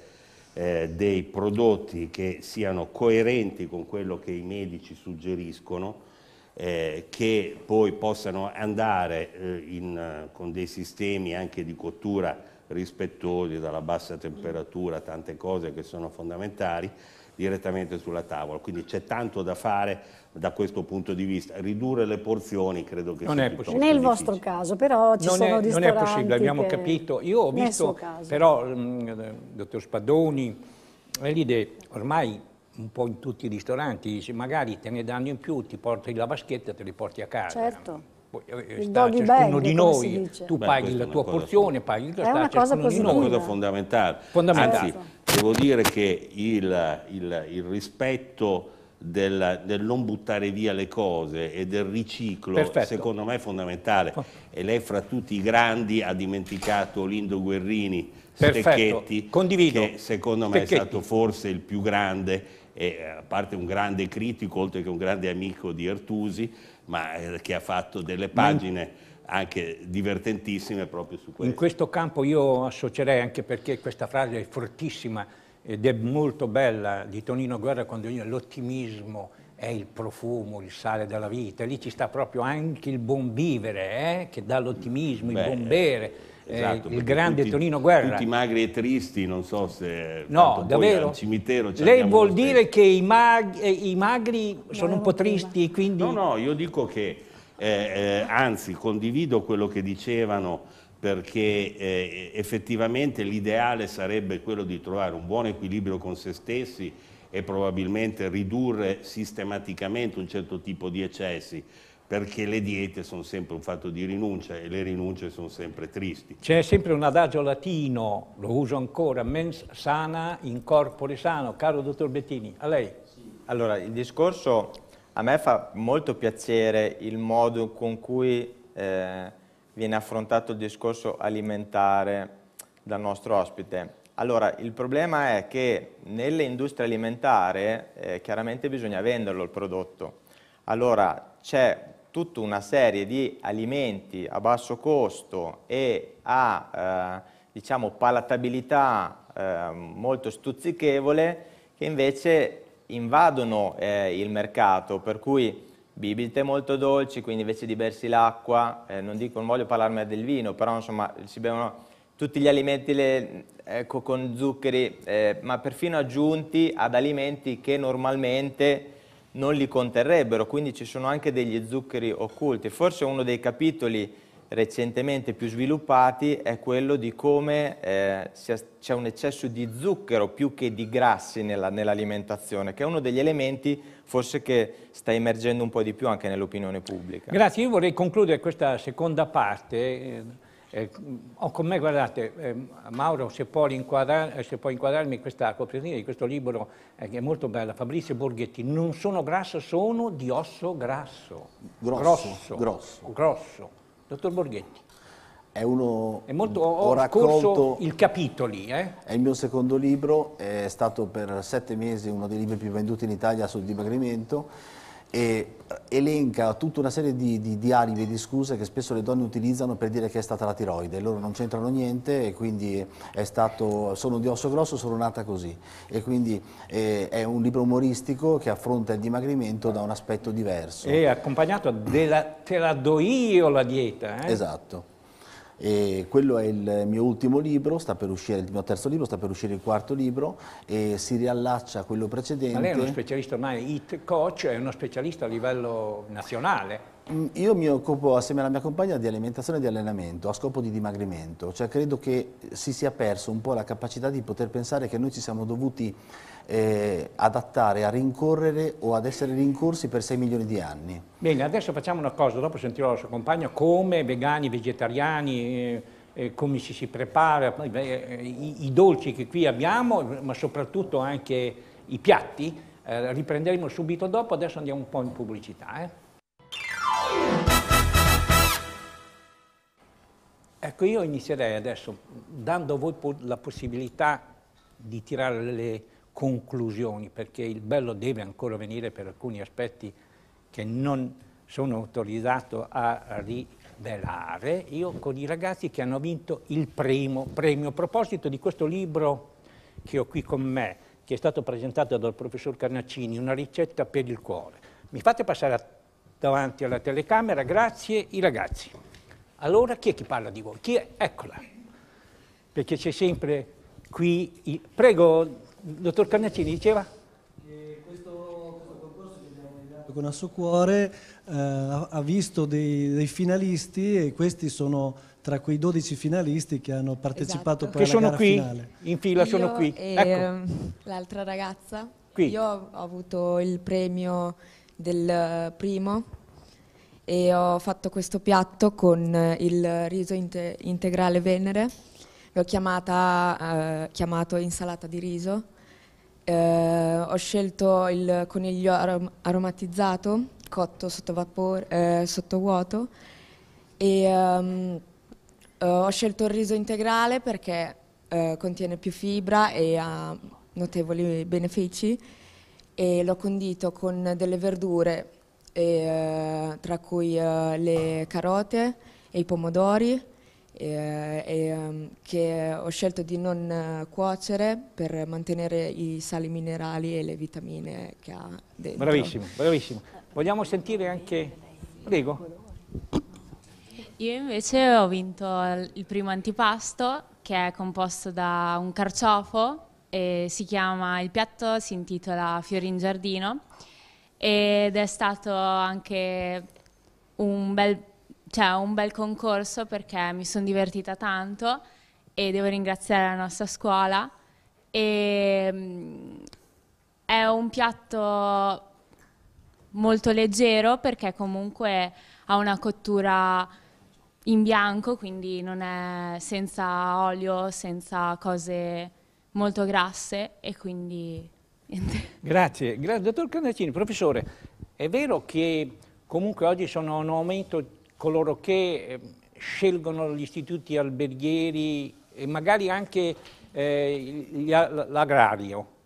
eh, dei prodotti che siano coerenti con quello che i medici suggeriscono eh, che poi possano andare eh, in, eh, con dei sistemi anche di cottura rispettosi dalla bassa temperatura, tante cose che sono fondamentali direttamente sulla tavola. Quindi c'è tanto da fare da questo punto di vista. Ridurre le porzioni credo che non sia possibile. Nel difficile. vostro caso però ci non sono è, Non è possibile, abbiamo capito. Io ho visto però, mh, mm, dottor Spadoni, eh, lì ormai un po' in tutti i ristoranti, dice magari te ne danno in più, ti porti la vaschetta e te li porti a casa. Certo. Poi, eh, il sta ciascuno bag, di noi, tu Beh, paghi la tua porzione, paghi il sta ciascuno È una cosa fondamentale. fondamentale. Anzi, certo. devo dire che il, il, il rispetto del, del, non buttare via le cose e del riciclo, Perfetto. secondo me è fondamentale. E lei fra tutti i grandi ha dimenticato Lindo Guerrini, Perfetto. Stecchetti, Condivido. che secondo me Stecchetti. è stato forse il più grande e eh, a parte un grande critico, oltre che un grande amico di Ertusi, ma eh, che ha fatto delle pagine anche divertentissime proprio su questo. In questo campo io associerei, anche perché questa frase è fortissima ed è molto bella, di Tonino Guerra quando dice l'ottimismo è il profumo, il sale della vita, lì ci sta proprio anche il buon vivere, eh? che dà l'ottimismo, il buon bere eh, esatto, eh, il grande tutti, Tonino Guerra. Tutti magri e tristi, non so se... No, davvero? Al cimitero Lei vuol dire che i, mag eh, i magri sono un po' tristi e quindi... No, no, io dico che, eh, eh, anzi, condivido quello che dicevano perché eh, effettivamente l'ideale sarebbe quello di trovare un buon equilibrio con se stessi e probabilmente ridurre sistematicamente un certo tipo di eccessi perché le diete sono sempre un fatto di rinuncia e le rinunce sono sempre tristi. C'è sempre un adagio latino, lo uso ancora, mens sana in corpore sano. Caro dottor Bettini, a lei. Allora, il discorso a me fa molto piacere il modo con cui eh, viene affrontato il discorso alimentare dal nostro ospite. Allora, il problema è che nell'industria alimentare eh, chiaramente bisogna venderlo il prodotto. Allora, c'è tutta una serie di alimenti a basso costo e a eh, diciamo, palatabilità eh, molto stuzzichevole che invece invadono eh, il mercato, per cui bibite molto dolci, quindi invece di bersi l'acqua, eh, non, dico, non voglio parlarmi del vino, però insomma si bevono tutti gli alimenti le, ecco, con zuccheri, eh, ma perfino aggiunti ad alimenti che normalmente non li conterrebbero, quindi ci sono anche degli zuccheri occulti. Forse uno dei capitoli recentemente più sviluppati è quello di come eh, c'è un eccesso di zucchero più che di grassi nell'alimentazione, nell che è uno degli elementi forse che sta emergendo un po' di più anche nell'opinione pubblica. Grazie, io vorrei concludere questa seconda parte. Eh, eh, ho con me, guardate, eh, Mauro, se puoi, inquadrar eh, inquadrarmi questa copertina di questo libro eh, che è molto bella, Fabrizio Borghetti, non sono grasso, sono di osso grasso. Grosso. Grosso. grosso. grosso. Dottor Borghetti. È uno... È molto, ho, raccolto, il capitoli. Eh? È il mio secondo libro, è stato per sette mesi uno dei libri più venduti in Italia sul dimagrimento e eh, elenca tutta una serie di, di, di alibi e di scuse che spesso le donne utilizzano per dire che è stata la tiroide, loro non c'entrano niente e quindi stato, sono di osso grosso, sono nata così e quindi eh, è un libro umoristico che affronta il dimagrimento da un aspetto diverso. E accompagnato a te la do io la dieta. Eh? Esatto. E quello è il mio ultimo libro, sta per uscire il mio terzo libro, sta per uscire il quarto libro e si riallaccia a quello precedente. Ma lei è uno specialista ormai, IT coach, è uno specialista a livello nazionale. Mm, io mi occupo assieme alla mia compagna di alimentazione e di allenamento a scopo di dimagrimento, cioè credo che si sia perso un po' la capacità di poter pensare che noi ci siamo dovuti eh, adattare a rincorrere o ad essere rincorsi per 6 milioni di anni. Bene, adesso facciamo una cosa, dopo sentirò la sua compagna, come vegani, vegetariani... Eh... eh come ci si prepara, eh, eh, i, i, dolci che qui abbiamo, ma soprattutto anche i piatti, eh, riprenderemo subito dopo, adesso andiamo un po' in pubblicità. Eh. Ecco, io inizierei adesso dando a voi la possibilità di tirare le conclusioni, perché il bello deve ancora venire per alcuni aspetti che non sono autorizzato a rivelare. Io con i ragazzi che hanno vinto il primo premio. A proposito di questo libro che ho qui con me, che è stato presentato dal professor Carnaccini, Una ricetta per il cuore, mi fate passare a davanti alla telecamera, grazie i ragazzi. Allora chi è che parla di voi? Chi è? Eccola, perché c'è sempre qui... I... Prego, dottor Carnaccini, diceva? Eh, questo, questo, concorso che abbiamo ideato con Assocuore eh, ha visto dei, dei finalisti e questi sono tra quei 12 finalisti che hanno partecipato esatto. poi che alla sono qui, finale. in fila Io sono qui. Ecco. Ehm, l'altra ragazza. Qui. Io ho avuto il premio del eh, primo e ho fatto questo piatto con eh, il riso inte integrale venere, l'ho chiamata, eh, chiamato insalata di riso, eh, ho scelto il coniglio arom aromatizzato, cotto sotto, vapore, eh, sotto vuoto e ehm, eh, ho scelto il riso integrale perché contiene più fibra e ha notevoli benefici e l'ho condito con delle verdure, e, eh, tra cui eh, le carote e i pomodori, e, eh, e, ehm, che ho scelto di non cuocere per mantenere i sali minerali e le vitamine che ha dentro. Bravissimo, bravissimo. Vogliamo sentire anche... Prego. Io invece ho vinto il primo antipasto che è composto da un carciofo, chiama, il piatto si intitola Fiori in giardino ed è stato anche un bel, cioè un bel concorso perché mi sono divertita tanto e devo ringraziare la nostra scuola. E, ehm, è un piatto molto leggero perché comunque ha una cottura in bianco, quindi non è senza olio, senza cose molto grasse e quindi niente. Grazie, grazie. Dottor Candaccini, professore, è vero che comunque oggi sono in aumento coloro che eh, scelgono gli istituti alberghieri e magari anche eh, l'agrario.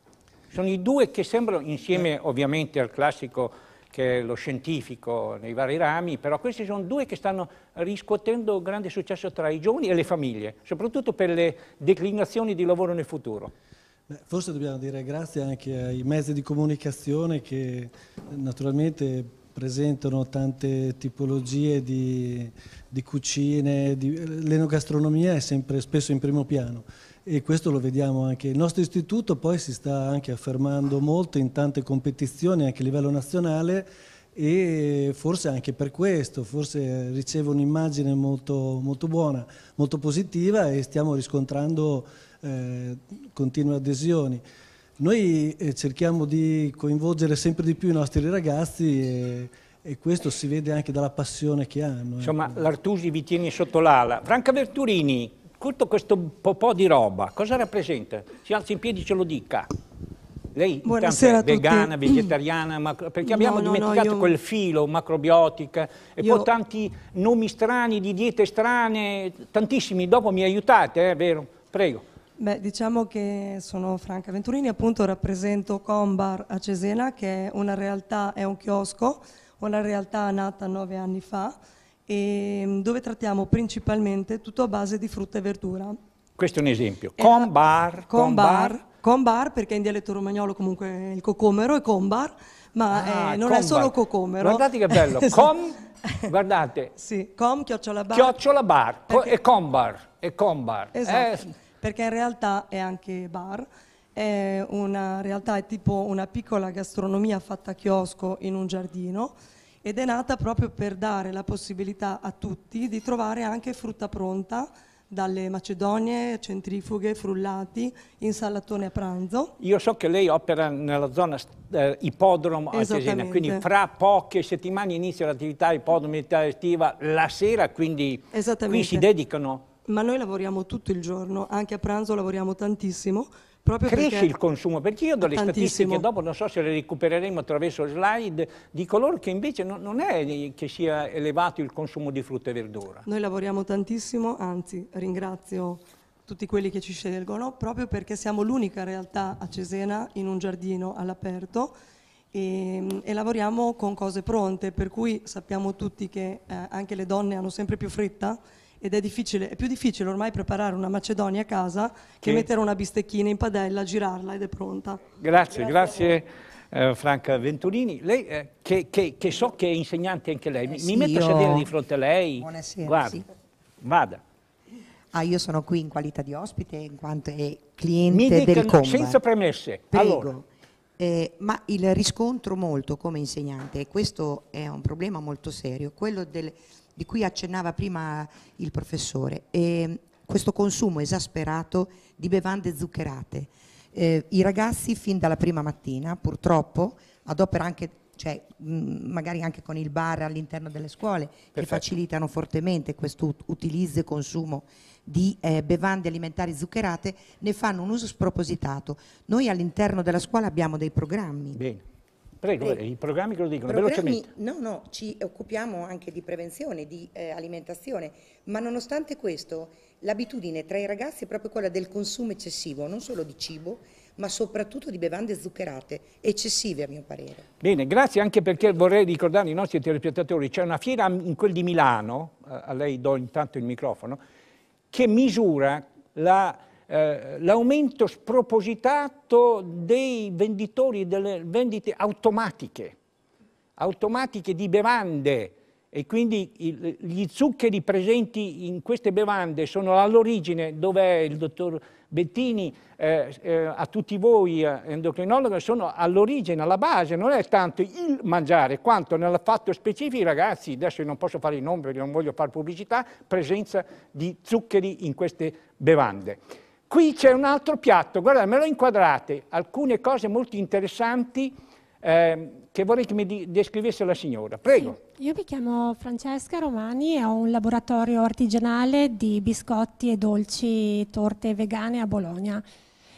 Sono i due che sembrano, insieme eh. ovviamente al classico che è lo scientifico nei vari rami, però questi sono due che stanno riscuotendo grande successo tra i giovani e le famiglie, soprattutto per le declinazioni di lavoro nel futuro. Beh, forse dobbiamo dire grazie anche ai mezzi di comunicazione che naturalmente presentano tante tipologie di, di cucine, l'enogastronomia è sempre spesso in primo piano e questo lo vediamo anche. Il nostro istituto poi si sta anche affermando molto in tante competizioni anche a livello nazionale e forse anche per questo, forse riceve un'immagine molto, molto, buona, molto positiva e stiamo riscontrando eh, continue adesioni. Noi eh, cerchiamo di coinvolgere sempre di più i nostri ragazzi e, e questo si vede anche dalla passione che hanno. Insomma, ecco. l'Artusi vi tiene sotto l'ala. Franca Verturini, tutto questo po' di roba, cosa rappresenta? Si alzi in piedi e ce lo dica. Lei Buonasera è vegana, tutti. vegetariana, perché no, abbiamo no, dimenticato no, io... quel filo, macrobiotica, e io... poi tanti nomi strani di diete strane, tantissimi, dopo mi aiutate, è eh, vero? Prego. Beh, diciamo che sono Franca Venturini, appunto rappresento Combar a Cesena, che è una realtà, è un chiosco, una realtà nata nove anni fa, e ehm, dove trattiamo principalmente tutto a base di frutta e verdura. Questo è un esempio. Eh, combar. Combar. Combar, perché in dialetto romagnolo comunque il cocomero è combar, ma ah, eh, non è solo cocomero. Guardate che bello, com, guardate. Sì, com, chiocciola bar. Chiocciola bar, perché... e combar, e combar. Eh, esatto, eh. perché in realtà è anche bar, è una realtà, è tipo una piccola gastronomia fatta a chiosco in un giardino, ed è nata proprio per dare la possibilità a tutti di trovare anche frutta pronta dalle macedonie, centrifughe, frullati, in salatone a pranzo. Io so che lei opera nella zona eh, ippodromo a Cesena, quindi fra poche settimane inizia l'attività ipodromo estiva, la sera quindi qui si dedicano. Ma noi lavoriamo tutto il giorno, anche a pranzo lavoriamo tantissimo, Proprio Cresce il consumo, perché io do le tantissimo. statistiche, dopo non so se le recupereremo attraverso slide, di coloro che invece non, non è che sia elevato il consumo di frutta e verdura. Noi lavoriamo tantissimo, anzi ringrazio tutti quelli che ci scelgono, proprio perché siamo l'unica realtà a Cesena in un giardino all'aperto e, e, lavoriamo con cose pronte, per cui sappiamo tutti che eh, anche le donne hanno sempre più fretta ed è, è più difficile ormai preparare una macedonia a casa che sì. mettere una bistecchina in padella, girarla ed è pronta. Grazie, grazie, grazie eh, Franca Venturini. Lei, eh, che, che, che, so che è insegnante anche lei, mi, eh sì, mi metto io... a sedere di fronte a lei. Buonasera. Guarda, sì. Vada. Ah, io sono qui in qualità di ospite in quanto è cliente dica, del Comba. Senza premesse. Prego. Allora. Eh, ma il riscontro molto come insegnante, e questo è un problema molto serio, quello del di cui accennava prima il professore, e mm, questo consumo esasperato di bevande zuccherate. Eh, I ragazzi fin dalla prima mattina purtroppo ad opera anche cioè, mh, mm, magari anche con il bar all'interno delle scuole Perfetto. che facilitano fortemente questo utilizzo e consumo di eh, bevande alimentari zuccherate, ne fanno un uso spropositato. Noi all'interno della scuola abbiamo dei programmi. Bene Prego, Prego. i programmi che lo dicono, programmi, velocemente. No, no, ci occupiamo anche di prevenzione, di eh, alimentazione, ma nonostante questo l'abitudine tra i ragazzi è proprio quella del consumo eccessivo, non solo di cibo, ma soprattutto di bevande zuccherate, eccessive a mio parere. Bene, grazie anche perché vorrei ricordare ai nostri telespettatori, c'è una fiera in quel di Milano, a lei do intanto il microfono, che misura la eh, l'aumento spropositato dei venditori, delle vendite automatiche, automatiche di bevande e quindi il, gli zuccheri presenti in queste bevande sono all'origine, dov'è il dottor Bettini, eh, eh, a tutti voi eh, endocrinologi, sono all'origine, alla base, non è tanto il mangiare, quanto nel fatto specifico, ragazzi, adesso non posso fare i nomi perché non voglio fare pubblicità, presenza di zuccheri in queste bevande. Qui c'è un altro piatto, guardate, me lo inquadrate, alcune cose molto interessanti eh, che vorrei che mi descrivesse la signora. Prego. Sì. Io mi chiamo Francesca Romani e ho un laboratorio artigianale di biscotti e dolci torte vegane a Bologna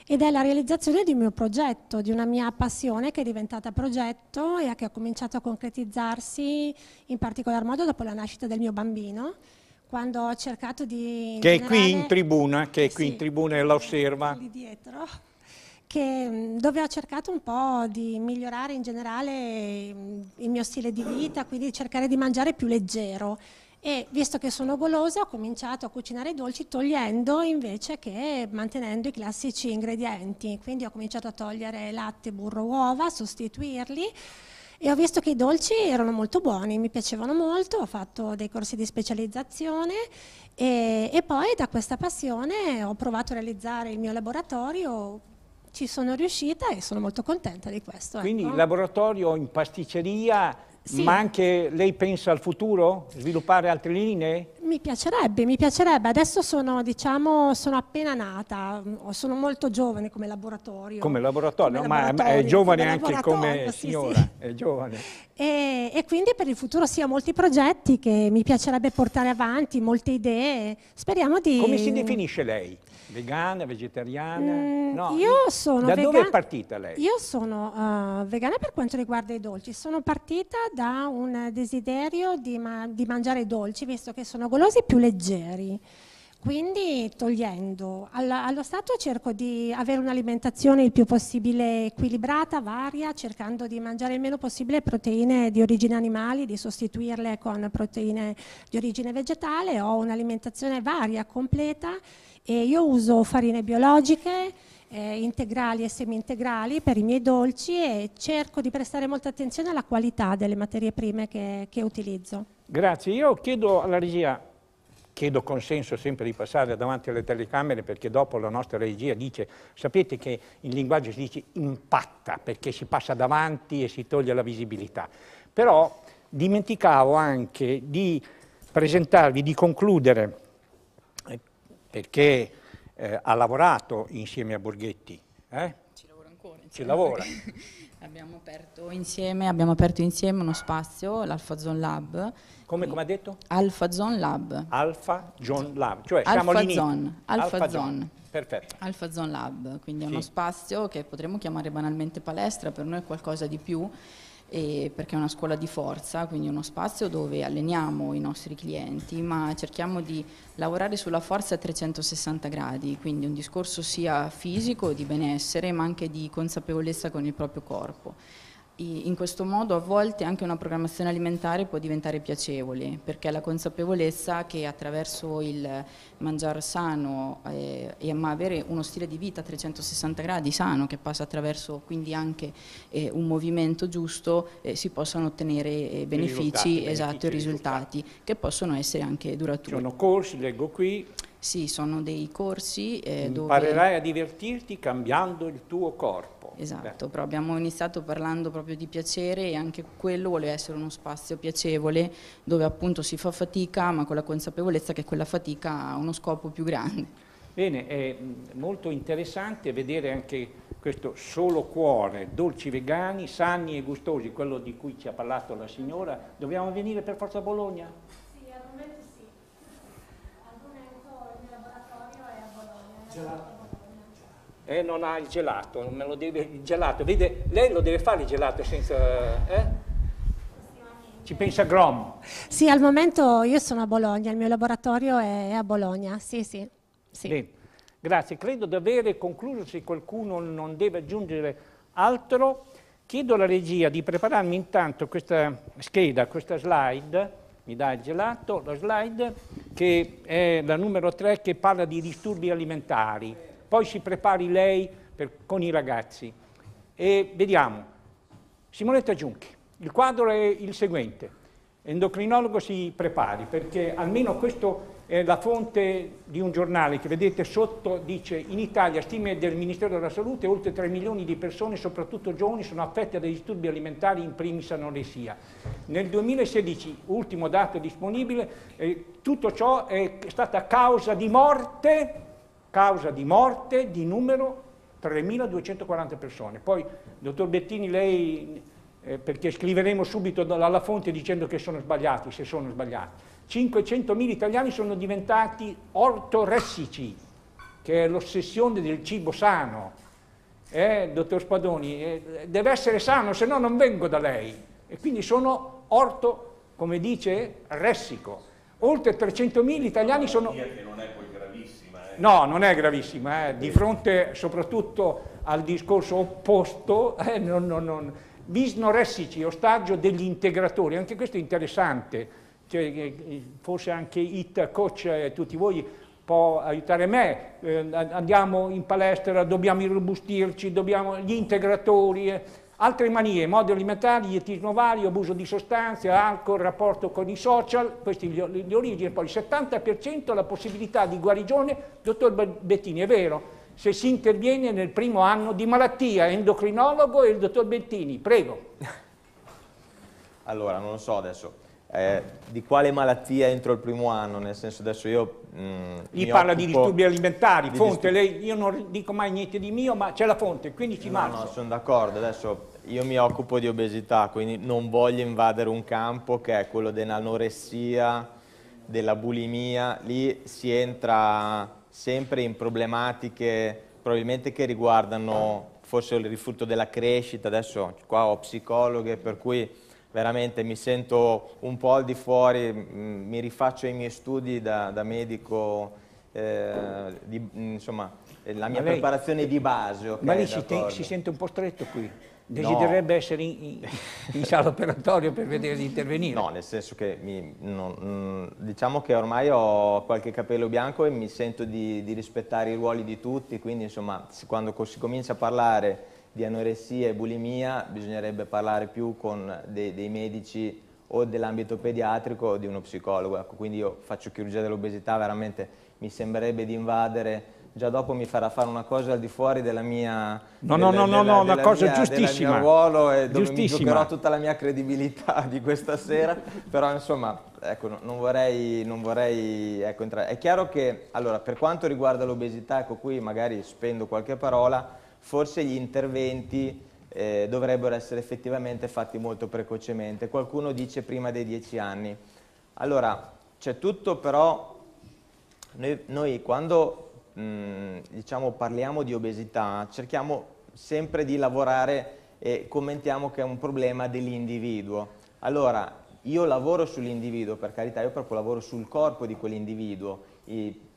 ed è la realizzazione di un mio progetto, di una mia passione che è diventata progetto e che ha cominciato a concretizzarsi in particolar modo dopo la nascita del mio bambino quando ho cercato di... che è qui in tribuna, che è qui sì, in tribuna e la osserva. Lì dietro, che, dove ho cercato un po' di migliorare in generale il mio stile di vita, quindi cercare di mangiare più leggero. E visto che sono golosa ho cominciato a cucinare i dolci togliendo invece che mantenendo i classici ingredienti. Quindi ho cominciato a togliere latte, burro, uova, sostituirli e ho visto che i dolci erano molto buoni, mi piacevano molto, ho fatto dei corsi di specializzazione e, e poi da questa passione ho provato a realizzare il mio laboratorio ci sono riuscita e sono molto contenta di questo. Quindi ecco. laboratorio in pasticceria sì. Ma anche lei pensa al futuro? Sviluppare altre linee? Mi piacerebbe, mi piacerebbe. Adesso sono, diciamo, sono appena nata, mm, sono molto giovane come laboratorio. Come laboratorio, come no? laboratorio ma è giovane come anche come sì, signora, sì. è giovane. E, e, quindi per il futuro sì, ho molti progetti che mi piacerebbe portare avanti, molte idee. Speriamo di... Come si definisce lei? Vegana, vegetariana? Mm, no. Io sono da dove è partita lei? Io sono uh, vegana per quanto riguarda i dolci. Sono partita da un desiderio di, ma di mangiare dolci, visto che sono golosi più leggeri. Quindi togliendo, Alla, allo stato cerco di avere un'alimentazione il più possibile equilibrata, varia, cercando di mangiare il meno possibile proteine di origine animale, di sostituirle con proteine di origine vegetale, ho un'alimentazione varia, completa e io uso farine biologiche, eh, integrali e semi-integrali per i miei dolci e cerco di prestare molta attenzione alla qualità delle materie prime che, che utilizzo. Grazie, io chiedo alla regia, chiedo consenso sempre di passare davanti alle telecamere perché dopo la nostra regia dice, sapete che in linguaggio si dice impatta perché si passa davanti e si toglie la visibilità, però dimenticavo anche di presentarvi, di concludere perché eh, ha lavorato insieme a Borghetti. Eh? Ci lavora ancora. Ci lavora. abbiamo, aperto insieme, abbiamo aperto, insieme, uno spazio, l'Alpha Zone Lab. Come, come, ha detto? Alpha Zone Lab. Alpha Zone Lab, cioè Alpha siamo Zone. Zone. Alpha, Alpha Zone. Zone. Perfetto. Alpha Zone Lab, quindi è sì. uno spazio che potremmo chiamare banalmente palestra, per noi è qualcosa di più perché è una scuola di forza, quindi uno spazio dove alleniamo i nostri clienti, ma cerchiamo di lavorare sulla forza a 360 gradi, quindi un discorso sia fisico, di benessere, ma anche di consapevolezza con il proprio corpo in questo modo a volte anche una programmazione alimentare può diventare piacevole perché la consapevolezza che attraverso il mangiare sano eh, e ma avere uno stile di vita a 360 gradi sano che passa attraverso quindi anche eh, un movimento giusto eh, si possano ottenere eh, benefici, risultati, esatto, benefici, risultati, risultati che possono essere anche duraturi. Ci sono corsi, leggo qui, sì, sono dei corsi eh, dove... Imparerai a divertirti cambiando il tuo corpo. Esatto, però abbiamo iniziato parlando proprio di piacere e anche quello vuole essere uno spazio piacevole dove appunto si fa fatica ma con la consapevolezza che quella fatica ha uno scopo più grande. Bene, è mm, molto interessante vedere anche questo solo cuore, dolci vegani, sani e gustosi, quello di cui ci ha parlato la signora. Dobbiamo venire per forza a Bologna? E eh, non ha il gelato, me lo deve il gelato. Vede, lei lo deve fare il gelato senza... Eh? Ci pensa Grom. Sì, al momento io sono a Bologna, il mio laboratorio è a Bologna, sì, sì. sì. Bene. Grazie, credo di avere concluso, se qualcuno non deve aggiungere altro, chiedo alla regia di prepararmi intanto questa scheda, questa slide, mi dà il gelato, la slide, che è la numero 3 che parla di disturbi alimentari. Poi si prepari lei per, con i ragazzi. E vediamo, Simonetta Giunchi, il quadro è il seguente, endocrinologo si prepari perché almeno questo eh, la fonte di un giornale che vedete sotto dice in Italia stime del Ministero della Salute oltre 3 milioni di persone, soprattutto giovani, sono affette da disturbi alimentari, in primis anoressia. Nel 2016, ultimo dato disponibile, eh, tutto ciò è stata causa di morte, causa di morte di numero 3.240 persone. Poi, dottor Bettini, lei, eh, perché scriveremo subito dalla fonte dicendo che sono sbagliati, se sono sbagliati 500.000 italiani sono diventati ortoressici, che è l'ossessione del cibo sano. Eh, dottor Spadoni, eh, deve essere sano, se no non vengo da lei. E quindi sono orto, come dice, ressico. Oltre 300.000 italiani sono... No, non è poi gravissima. Eh. è eh. di fronte soprattutto al discorso opposto, eh, non, non, non. bisnoressici, ostaggio degli integratori, anche questo è interessante cioè, eh, eh, forse anche It Coach, e tutti voi, può aiutare me, eh, andiamo in palestra, dobbiamo irrobustirci, dobbiamo, gli integratori, eh, altre manie, modi alimentari, dietismo vario, abuso di sostanze, alcol, rapporto con i social, queste le origini, poi il 70% la possibilità di guarigione, dottor Bettini, è vero, se si interviene nel primo anno di malattia, endocrinologo e il dottor Bettini, prego. Allora, non lo so adesso, eh, di quale malattia entro il primo anno, nel senso adesso io... Mm, Gli parla di disturbi alimentari, di fonte, disturbi. Lei, io non dico mai niente di mio, ma c'è la fonte, 15 no, marzo. No, sono d'accordo, adesso io mi occupo di obesità, quindi non voglio invadere un campo che è quello dell'anoressia, della bulimia, lì si entra sempre in problematiche probabilmente che riguardano forse il rifiuto della crescita, adesso qua ho psicologhe per cui veramente mi sento un po' al di fuori, mi rifaccio ai miei studi da, da medico, eh, di, insomma, eh, la mia lei, preparazione di base. Okay, ma lei si, te, si, sente un po' stretto qui? Desidererebbe no. essere in, in, in, sala operatorio per vedere di intervenire? No, nel senso che mi, no, mm, diciamo che ormai ho qualche capello bianco e mi sento di, di rispettare i ruoli di tutti, quindi insomma quando si comincia a parlare di anoressia e bulimia bisognerebbe parlare più con dei, dei medici o dell'ambito pediatrico o di uno psicologo. Ecco, quindi io faccio chirurgia dell'obesità, veramente mi sembrerebbe di invadere, già dopo mi farà fare una cosa al di fuori della mia... No, della, no, no, della, no, della, una cosa mia, giustissima. Del mio ruolo e dove mi tutta la mia credibilità di questa sera, però insomma, ecco, non vorrei, non vorrei ecco, entrare. È chiaro che, allora, per quanto riguarda l'obesità, ecco qui magari spendo qualche parola, forse gli interventi eh, dovrebbero essere effettivamente fatti molto precocemente. Qualcuno dice prima dei 10 anni. Allora, c'è tutto però, noi, noi quando mh, mm, diciamo, parliamo di obesità cerchiamo sempre di lavorare e commentiamo che è un problema dell'individuo. Allora, io lavoro sull'individuo, per carità, io proprio lavoro sul corpo di quell'individuo,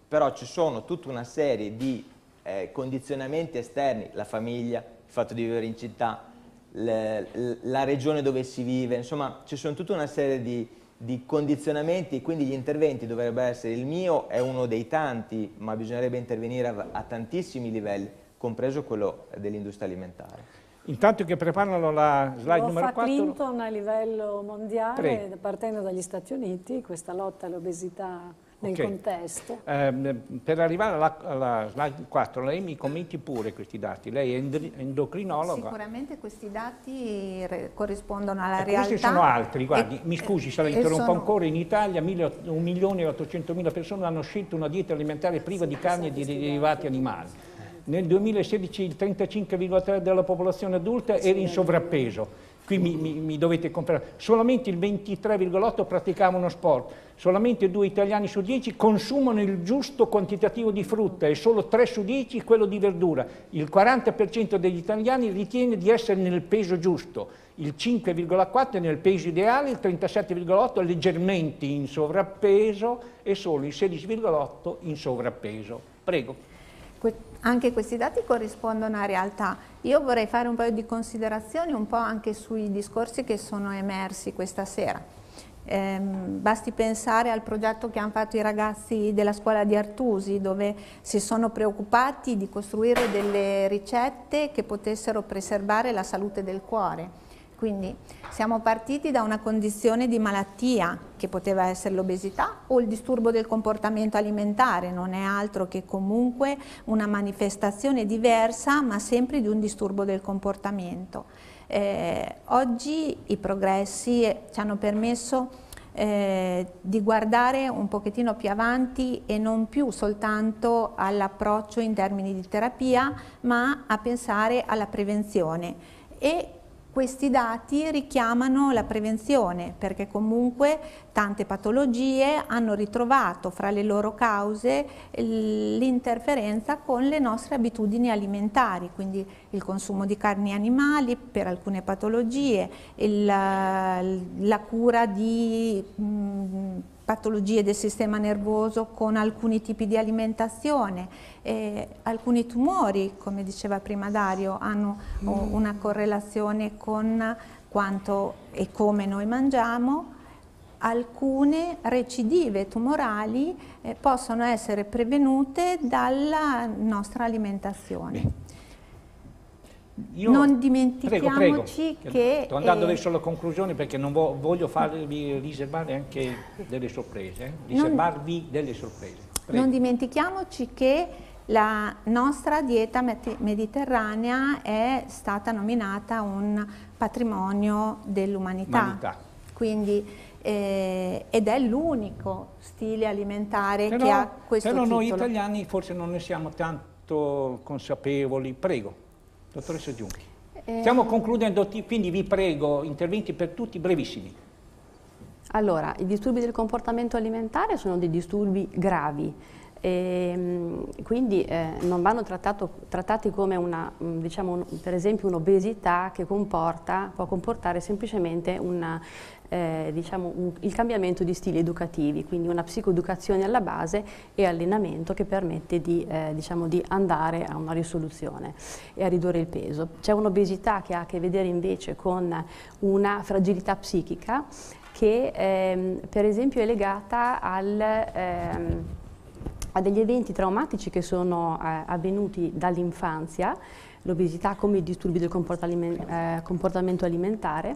però ci sono tutta una serie di eh, condizionamenti esterni, la famiglia, il fatto di vivere in città, le, la regione dove si vive, insomma ci sono tutta una serie di, di condizionamenti, quindi gli interventi dovrebbero essere, il mio è uno dei tanti, ma bisognerebbe intervenire a, a tantissimi livelli, compreso quello dell'industria alimentare. Intanto che preparano la slide Lo numero fa 4. Clinton a livello mondiale, Prego. partendo dagli Stati Uniti, questa lotta all'obesità nel okay. contesto. Eh, per arrivare alla, alla, slide 4, lei mi commenti pure questi dati, lei è endocrinologa. Sicuramente questi dati corrispondono alla e eh, realtà. Questi sono altri, guardi, e, mi scusi se la interrompo sono... ancora, in Italia 1 milione e 800 mila persone hanno scelto una dieta alimentare priva sì, di carne e di derivati animali. Nel 2016 il 35,3% della popolazione adulta sì, era in sovrappeso qui mi, mi, mi dovete comprare, solamente il 23,8 praticava uno sport, solamente due italiani su dieci consumano il giusto quantitativo di frutta e solo tre su dieci quello di verdura. Il 40% degli italiani ritiene di essere nel peso giusto, il 5,4 è nel peso ideale, il 37,8 è leggermente in sovrappeso e solo il 16,8 in sovrappeso. Prego. Anche questi dati corrispondono a realtà. Io vorrei fare un paio di considerazioni un po' anche sui discorsi che sono emersi questa sera. Ehm, basti pensare al progetto che hanno fatto i ragazzi della scuola di Artusi dove si sono preoccupati di costruire delle ricette che potessero preservare la salute del cuore quindi siamo partiti da una condizione di malattia che poteva essere l'obesità o il disturbo del comportamento alimentare, non è altro che comunque una manifestazione diversa ma sempre di un disturbo del comportamento. Eh, oggi i progressi eh, ci hanno permesso eh, di guardare un pochettino più avanti e non più soltanto all'approccio in termini di terapia, ma a pensare alla prevenzione e questi dati richiamano la prevenzione perché comunque tante patologie hanno ritrovato fra le loro cause l'interferenza con le nostre abitudini alimentari, quindi il consumo di carni animali per alcune patologie, il, la cura di... Mh, mm, patologie del sistema nervoso con alcuni tipi di alimentazione, eh, alcuni tumori, come diceva prima Dario, hanno mm. una correlazione con quanto e come noi mangiamo, alcune recidive tumorali eh, possono essere prevenute dalla nostra alimentazione. Io, non dimentichiamoci prego, prego. che... Sto andando eh, verso la conclusione perché non vo voglio farvi riservare anche delle sorprese, eh? riservarvi non, delle sorprese. Prego. Non dimentichiamoci che la nostra dieta mediterranea è stata nominata un patrimonio dell'umanità. Quindi... Eh, ed è l'unico stile alimentare però, che ha questo però titolo. Però noi italiani forse non ne siamo tanto consapevoli. Prego. Dottoressa Giunchi. Eh, Stiamo concludendo, quindi vi prego, interventi per tutti, brevissimi. Allora, i disturbi del comportamento alimentare sono dei disturbi gravi, e, ehm, quindi eh, non vanno trattato, trattati come una, mm, diciamo, un, per esempio un'obesità che comporta, può comportare semplicemente una, eh, diciamo, un, il cambiamento di stili educativi, quindi una psicoeducazione alla base e allenamento che permette di, eh, diciamo, di andare a una risoluzione e a ridurre il peso. C'è un'obesità che ha a che vedere invece con una fragilità psichica che ehm, per esempio è legata al... Ehm, a degli eventi traumatici che sono eh, avvenuti dall'infanzia, l'obesità come i disturbi del eh, comportamento alimentare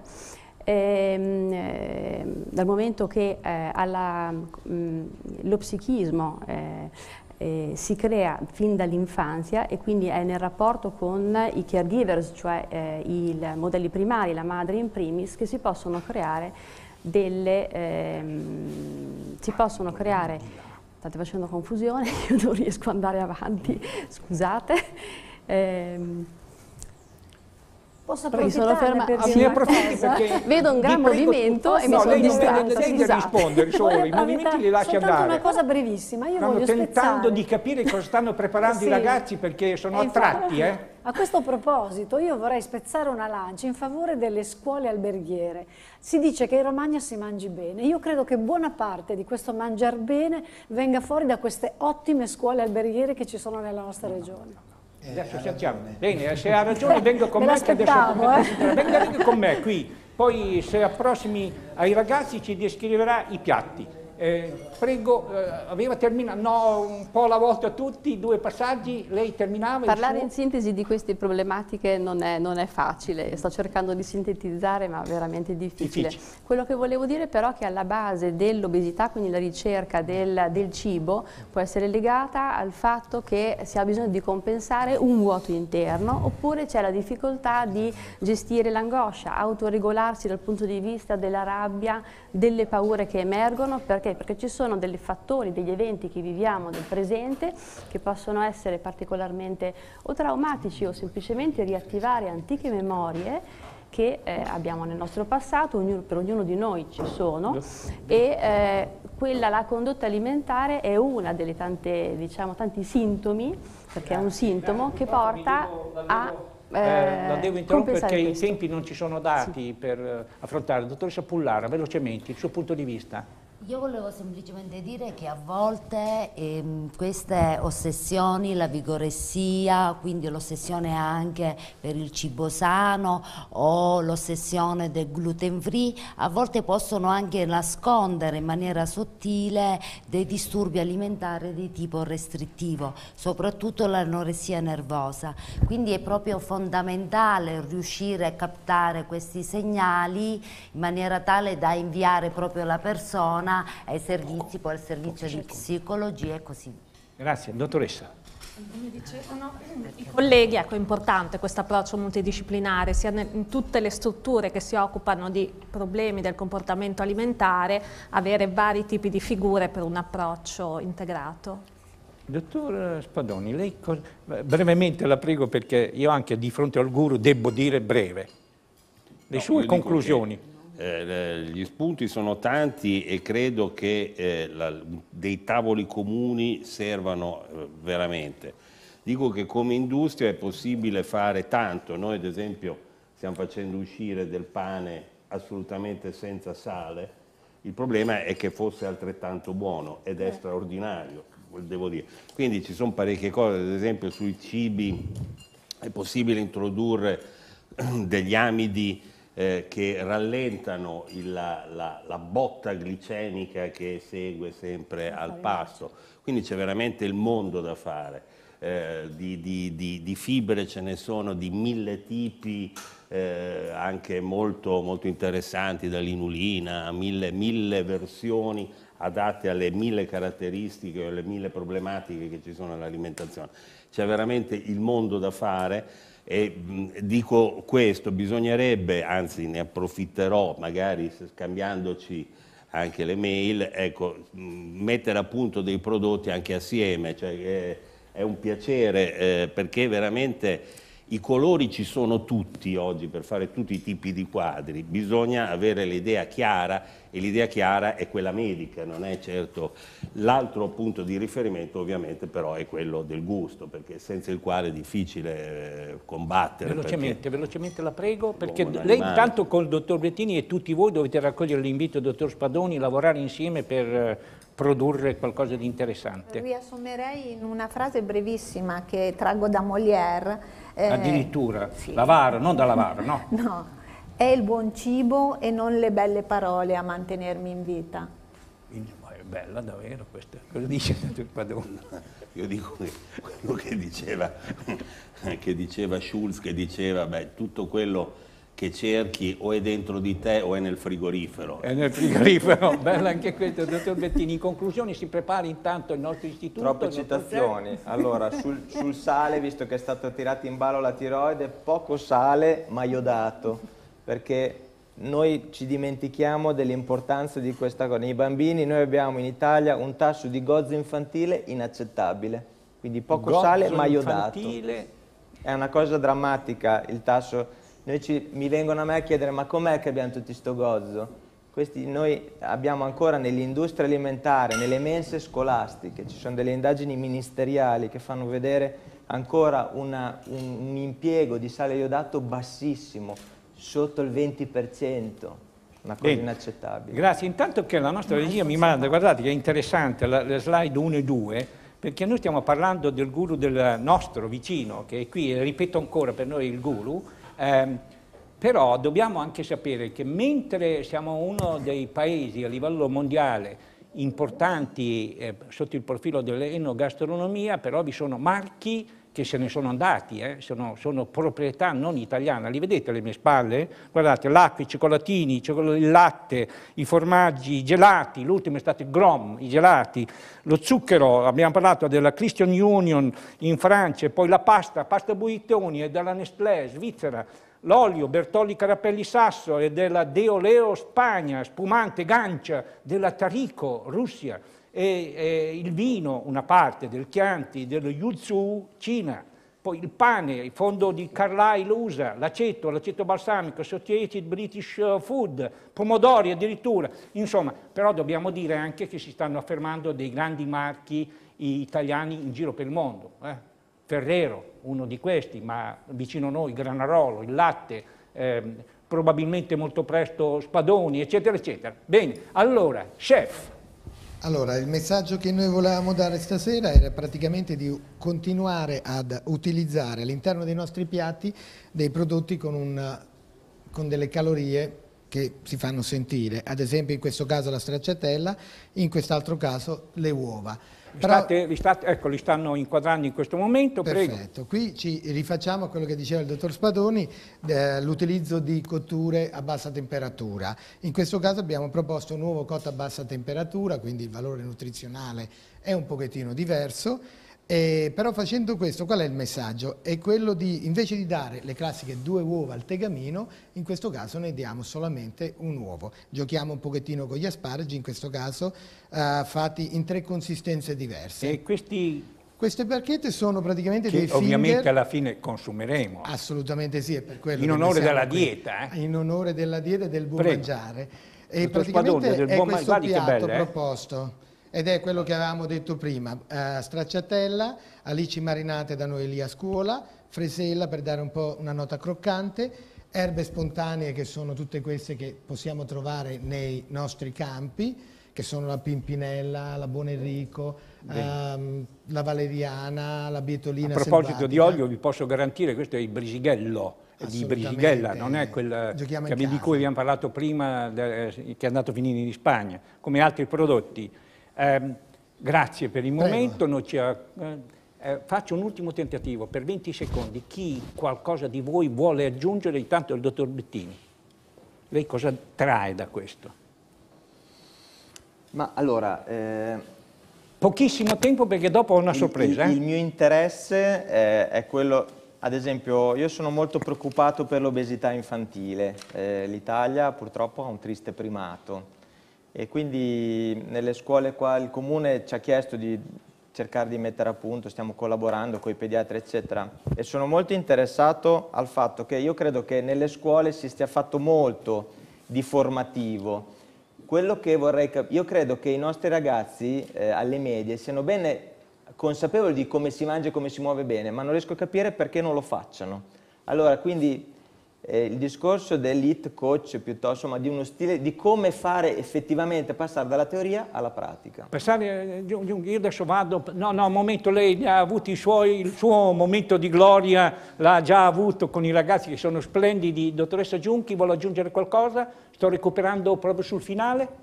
Ehm, ehm, dal momento che eh, alla, mh, mm, lo psichismo eh, eh, si crea fin dall'infanzia e quindi è nel rapporto con i caregivers, cioè eh, i modelli primari, la madre in primis, che si possono creare delle... Ehm, si possono creare, state facendo confusione, io non riesco ad andare avanti, scusate. Ehm, Posso perché sono ferma per sì, approfitti perché vedo un gran movimento e no, mi sono distratta. No, lei deve rispondere solo, i movimenti li lasci andare. una cosa brevissima, io Stanno tentando spezzare. di capire cosa stanno preparando sì. i ragazzi perché sono e attratti, eh. A questo proposito io vorrei spezzare una lancia in favore delle scuole alberghiere. Si dice che in Romagna si mangi bene. Io credo che buona parte di questo mangiar bene venga fuori da queste ottime scuole alberghiere che ci sono nella nostra regione. Eh, adesso sentiamo. Bene, se ha ragione venga con me, me, adesso, eh? venga, venga con me qui, poi se approssimi ai ragazzi ci descriverà i piatti. Eh, prego, eh, aveva terminato, no, un po' alla volta tutti, due passaggi, lei terminava. Parlare suo... in sintesi di queste problematiche non è, non è, facile, sto cercando di sintetizzare ma veramente difficile. difficile. Quello che volevo dire però è che alla base dell'obesità, quindi la ricerca del, del, cibo, può essere legata al fatto che si ha bisogno di compensare un vuoto interno oppure c'è la difficoltà di gestire l'angoscia, autoregolarsi dal punto di vista della rabbia, delle paure che emergono perché perché? ci sono dei fattori, degli eventi che viviamo nel presente che possono essere particolarmente o traumatici o semplicemente riattivare antiche memorie che eh, abbiamo nel nostro passato, ognuno, per ognuno di noi ci sono e eh, quella, la condotta alimentare è una delle tante, diciamo, tanti sintomi, perché è un sintomo che eh, porta a eh, eh, la devo interrompere perché questo. i tempi non ci sono dati sì. per eh, affrontare. Dottoressa Pullara, velocemente, il suo punto di vista. Io volevo semplicemente dire che a volte ehm, queste ossessioni, la vigoressia, quindi l'ossessione anche per il cibo sano o l'ossessione del gluten free, a volte possono anche nascondere in maniera sottile dei disturbi alimentari di tipo restrittivo, soprattutto l'anoressia nervosa. Quindi è proprio fondamentale riuscire a captare questi segnali in maniera tale da inviare proprio la persona donna, ai servizi, poi al servizio di psicologia e così via. Grazie, dottoressa. Come dicevano i colleghi, ecco, è importante questo approccio multidisciplinare sia in tutte le strutture che si occupano di problemi del comportamento alimentare, avere vari tipi di figure per un approccio integrato. Dottor Spadoni, lei brevemente la prego perché io anche di fronte al guru devo dire breve. Le no, sue conclusioni. Eh, gli spunti sono tanti e credo che eh, la, dei tavoli comuni servano eh, veramente. Dico che come industria è possibile fare tanto, noi ad esempio stiamo facendo uscire del pane assolutamente senza sale, il problema è che fosse altrettanto buono ed è eh. straordinario, devo dire. Quindi ci sono parecchie cose, ad esempio sui cibi è possibile introdurre degli amidi eh, che rallentano il, la, la, la, botta glicemica che segue sempre al passo. Quindi c'è veramente il mondo da fare. Eh, di, di, di, di, fibre ce ne sono di mille tipi, eh, anche molto, molto interessanti, dall'inulina a mille, mille versioni adatte alle mille caratteristiche o alle mille problematiche che ci sono nell'alimentazione. C'è veramente il mondo da fare e dico questo, bisognerebbe, anzi ne approfitterò magari scambiandoci anche le mail, ecco, mettere a punto dei prodotti anche assieme, cioè, è un piacere eh, perché veramente i colori ci sono tutti oggi per fare tutti i tipi di quadri, bisogna avere l'idea chiara e l'idea chiara è quella medica, non è certo l'altro punto di riferimento ovviamente però è quello del gusto, perché senza il quale è difficile eh, combattere. Velocemente, velocemente la prego, perché lei intanto con il dottor Bettini e tutti voi dovete raccogliere l'invito del dottor Spadoni, lavorare insieme per eh, produrre qualcosa di interessante. Riassumerei in una frase brevissima che traggo da Molière. Eh, Addirittura, sì. l'avaro, non dall'avaro, no? no, è il buon cibo e non le belle parole a mantenermi in vita. Ma è bella davvero questa, cosa dice il padrone? Io dico che quello che diceva, che diceva Schulz, che diceva, beh, tutto quello che cerchi o è dentro di te o è nel frigorifero. È nel frigorifero, bella anche questa, dottor Bettini. In conclusione si prepara intanto il nostro istituto. Troppe citazioni. Allora, sul, sul, sale, visto che è stato tirato in ballo la tiroide, poco sale ma iodato, perché noi ci dimentichiamo dell'importanza di questa cosa. Nei bambini noi abbiamo in Italia un tasso di gozzo infantile inaccettabile, quindi poco gozzo sale ma iodato. Infantile. È una cosa drammatica il tasso ci, mi vengono a me a chiedere ma com'è che abbiamo tutti sto gozzo? Questi noi abbiamo ancora nell'industria alimentare, nelle mense scolastiche, ci sono delle indagini ministeriali che fanno vedere ancora una, un, un, impiego di sale iodato bassissimo, sotto il 20%, una cosa Bene. inaccettabile. Grazie, intanto che la nostra regia mi manda, guardate che è interessante, la, le slide 1 e 2, perché noi stiamo parlando del guru del nostro vicino, che è qui, ripeto ancora per noi il guru, eh, però dobbiamo anche sapere che mentre siamo uno dei paesi a livello mondiale importanti eh, sotto il profilo dell'enogastronomia, però vi sono marchi che se ne sono andati, eh? sono, sono, proprietà non italiane, li vedete alle mie spalle? Guardate, l'acqua, i cioccolatini, il latte, i formaggi, i gelati, l'ultimo è stato il Grom, i gelati, lo zucchero, abbiamo parlato della Christian Union in Francia, poi la pasta, pasta Buitoni e della Nestlé, Svizzera, l'olio, Bertolli Carapelli Sasso e della Deoleo Spagna, spumante Gancia, della Tarico, Russia, e, e il vino, una parte del Chianti, dello Yuzu Cina, poi il pane, il fondo di Carlyle USA, l'aceto, l'aceto balsamico, Associated British Food, pomodori addirittura. Insomma, però dobbiamo dire anche che si stanno affermando dei grandi marchi italiani in giro per il mondo. Eh? Ferrero, uno di questi, ma vicino a noi Granarolo, il latte, ehm, probabilmente molto presto Spadoni, eccetera, eccetera. Bene, allora, chef, allora, il messaggio che noi volevamo dare stasera era praticamente di continuare ad utilizzare all'interno dei nostri piatti dei prodotti con, una, con delle calorie che si fanno sentire, ad esempio in questo caso la stracciatella, in quest'altro caso le uova. Però, state, vi state, ecco, li stanno inquadrando in questo momento, Perfetto, prego. qui ci rifacciamo a quello che diceva il dottor Spadoni, eh, l'utilizzo di cotture a bassa temperatura. In questo caso abbiamo proposto un nuovo cotto a bassa temperatura, quindi il valore nutrizionale è un pochettino diverso, eh, però facendo questo, qual è il messaggio? È quello di, invece di dare le classiche due uova al tegamino, in questo caso ne diamo solamente un uovo. Giochiamo un pochettino con gli asparagi, in questo caso eh, fatti in tre consistenze diverse. E questi queste barchette sono praticamente che dei ovviamente alla fine consumeremo. Assolutamente sì, è per quello In onore della qui, dieta. Eh? Ah, in onore della dieta e del buon Prego. mangiare. E Tutto praticamente spadone, è buon questo man... piatto bello, eh. proposto. Ed è quello che avevamo detto prima, eh, stracciatella, alici marinate da noi lì a scuola, fresella per dare un po' una nota croccante, erbe spontanee che sono tutte queste che possiamo trovare nei nostri campi, che sono la pimpinella, la buonenrico, ehm, la valeriana, la bietolina A proposito selvatica. di olio vi posso garantire, questo è il brisighello di Brisighella, non è quel di cui abbiamo parlato prima, eh, che è andato a finire in Spagna, come altri prodotti Ehm, grazie per il momento. Eh, eh, faccio un ultimo tentativo per 20 secondi. Chi qualcosa di voi vuole aggiungere, intanto il dottor Bettini. Lei cosa trae da questo? Ma allora... Eh... Pochissimo tempo perché dopo ho una sorpresa. Il, il, eh. il mio interesse è, eh, è, quello, ad esempio, io sono molto preoccupato per l'obesità infantile. Eh, L'Italia purtroppo ha un triste primato e quindi nelle scuole qua il comune ci ha chiesto di cercare di mettere a punto, stiamo collaborando con i pediatri eccetera e sono molto interessato al fatto che io credo che nelle scuole si stia fatto molto di formativo. Quello che vorrei capire, io credo che i nostri ragazzi eh, alle medie siano bene consapevoli di come si mangia e come si muove bene, ma non riesco a capire perché non lo facciano. Allora, quindi eh, il discorso dell'hit coach piuttosto, ma di uno stile, di come fare effettivamente passare dalla teoria alla pratica. pensare eh, io adesso vado, no, no, un momento, lei ha avuto i suoi, il suo momento di gloria, l'ha già avuto con i ragazzi che sono splendidi. Dottoressa Giunchi, vuole aggiungere qualcosa? Sto recuperando proprio sul finale.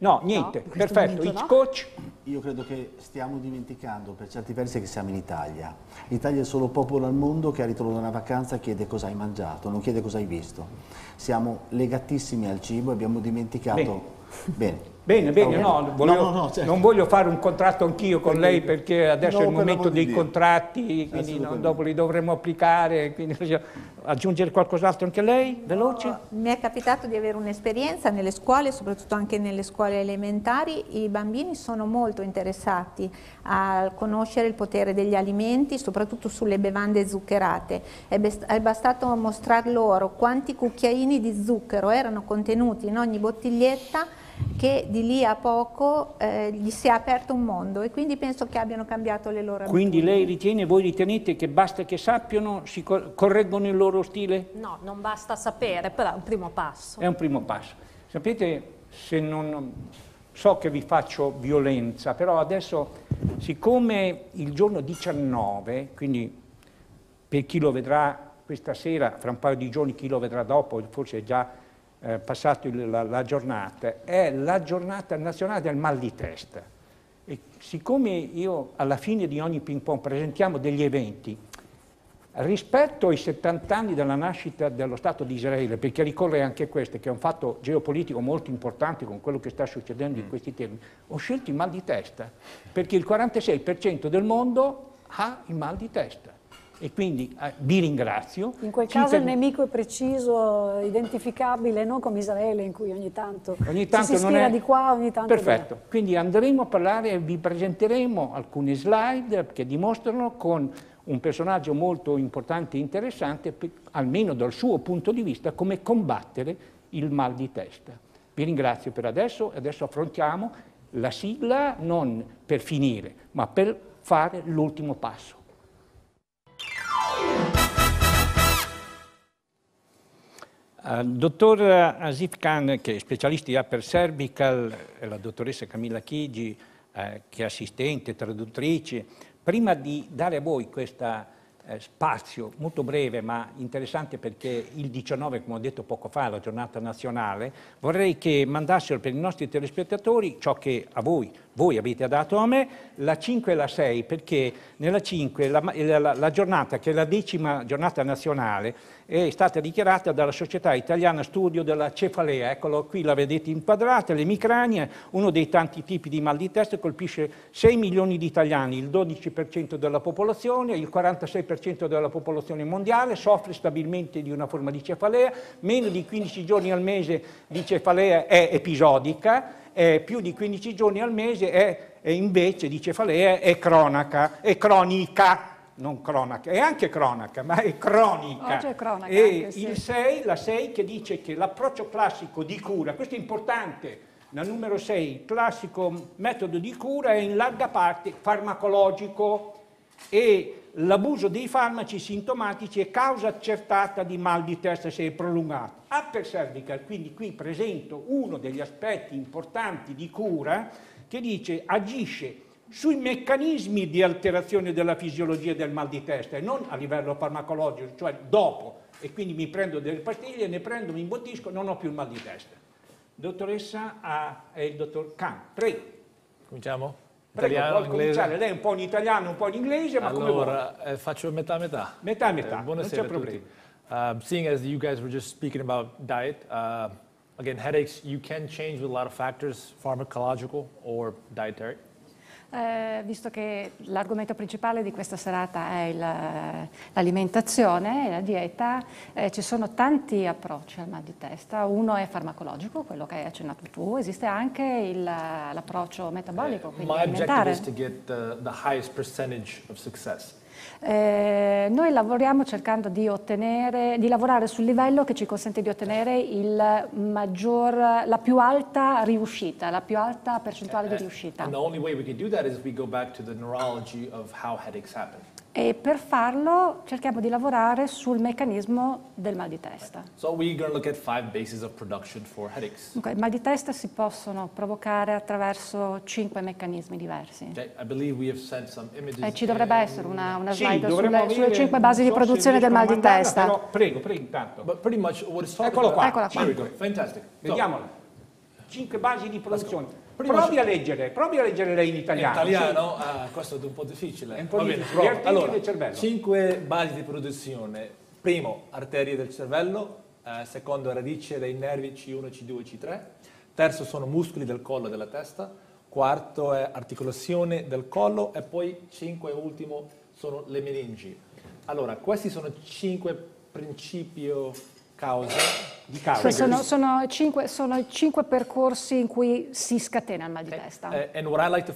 No, niente, no, perfetto. Momento, no. coach? Io credo che stiamo dimenticando per certi versi che siamo in Italia. L'Italia è solo popolo al mondo che al ritorno da una vacanza chiede cosa hai mangiato, non chiede cosa hai visto. Siamo legatissimi al cibo e abbiamo dimenticato... Bene. Bene Bene, eh, bene, no, volevo, no, no, certo. non voglio fare un contratto anch'io con perché, lei perché adesso è il momento dei dire. contratti, quindi dopo li dovremo applicare. Quindi, aggiungere qualcos'altro anche lei? Veloce? Ah, mi è capitato di avere un'esperienza nelle scuole, soprattutto anche nelle scuole elementari, i bambini sono molto interessati a conoscere il potere degli alimenti, soprattutto sulle bevande zuccherate. È, è bastato mostrare loro quanti cucchiaini di zucchero erano contenuti in ogni bottiglietta che di lì a poco eh, gli si è aperto un mondo e quindi penso che abbiano cambiato le loro quindi abitudini. Quindi lei ritiene, voi ritenete che basta che sappiano, si correggono il loro stile? No, non basta sapere, però è un primo passo. È un primo passo. Sapete, se non, so che vi faccio violenza, però adesso siccome il giorno 19, quindi per chi lo vedrà questa sera, fra un paio di giorni chi lo vedrà dopo, forse già eh, passato il, la, la, giornata, è la giornata nazionale del mal di testa. E siccome io alla fine di ogni ping pong presentiamo degli eventi, rispetto ai 70 anni della nascita dello Stato di Israele, perché ricorre anche questo, che è un fatto geopolitico molto importante con quello che sta succedendo in mm. questi termini, ho scelto il mal di testa, perché il 46% del mondo ha il mal di testa e quindi eh, vi ringrazio. In quel caso il nemico è preciso, identificabile, non come Israele in cui ogni tanto, ogni tanto si ispira è... di qua, ogni tanto Perfetto, di là. quindi andremo a parlare, e vi presenteremo alcune slide che dimostrano con un personaggio molto importante e interessante, almeno dal suo punto di vista, come combattere il mal di testa. Vi ringrazio per adesso e adesso affrontiamo la sigla non per finire, ma per fare l'ultimo passo dottor Asif Khan, che è specialista di upper cervical, e la dottoressa Camilla Chigi, eh, che è assistente, traduttrice, prima di dare a voi questo eh, spazio molto breve ma interessante perché il 19, come ho detto poco fa, è la giornata nazionale, vorrei che mandassero per i nostri telespettatori ciò che a voi voi avete dato a me, la 5 e la 6, perché nella 5 la, la, la giornata, che è la decima giornata nazionale, è stata dichiarata dalla Società Italiana Studio della Cefalea. Eccolo qui, la vedete inquadrata, l'emicrania, uno dei tanti tipi di mal di testa, colpisce 6 milioni di italiani, il 12% della popolazione, il 46% della popolazione mondiale, soffre stabilmente di una forma di cefalea, meno di 15 giorni al mese di cefalea è episodica eh, più di 15 giorni al mese è, è invece di cefalea è cronaca, è cronica, non cronaca, è anche cronaca, ma è cronica. Oggi è cronaca. E anche, sì. il 6, la 6 che dice che l'approccio classico di cura, questo è importante, la numero 6, il classico metodo di cura è in larga parte farmacologico e l'abuso dei farmaci sintomatici è causa accertata di mal di testa se è prolungato. Upper cervical, quindi qui presento uno degli aspetti importanti di cura che dice agisce sui meccanismi di alterazione della fisiologia del mal di testa e non a livello farmacologico, cioè dopo. E quindi mi prendo delle pastiglie, ne prendo, mi imbottisco, non ho più il mal di testa. Dottoressa, e ah, il dottor Khan, prego. Cominciamo? Prego, italiano, cominciare? Lei è un po' in italiano, un po' in inglese, ma allora, come vuole? Eh, faccio metà metà. Metà metà, eh, buonasera non c'è problema. Uh, um, seeing as you guys were just speaking about diet, uh, again, headaches, you can change with a lot of factors, pharmacological or dietary. Eh, visto che l'argomento principale di questa serata è eh, l'alimentazione e la dieta, eh, ci sono tanti approcci al mal di testa. Uno è farmacologico, quello che hai accennato tu, esiste anche l'approccio metabolico, Il mio obiettivo è ottenere il is to get eh, the, eh, noi lavoriamo cercando di, ottenere, di lavorare sul livello che ci consente di ottenere il maggior, la più alta riuscita, la più alta percentuale di eh, riuscita. And the only way we can do that is we go back to the neurology of how headaches happen e per farlo cerchiamo di lavorare sul meccanismo del mal di testa. So okay, il mal di testa si possono provocare attraverso cinque meccanismi diversi. Okay, eh, ci dovrebbe essere una, una slide sì, sulle, sulle cinque basi di produzione del mal di testa. prego, prego intanto. Eccolo qua. Eccolo qua. Fantastic. Vediamola. Cinque basi di produzione. Prima provi a leggere, provi a leggere lei in italiano. In italiano, sì. ah, questo è un po' difficile. È un po' difficile. Allora, del cervello. cinque basi di produzione. Primo, arterie del cervello. Eh, secondo, radice dei nervi C1, C2, C3. Terzo sono muscoli del collo e della testa. Quarto è articolazione del collo. E poi cinque e ultimo sono le meningi. Allora, questi sono cinque principi cause di cause. Cioè sono, sono, cinque, sono, cinque, percorsi in cui si scatena il mal di eh, testa. Eh, and, and like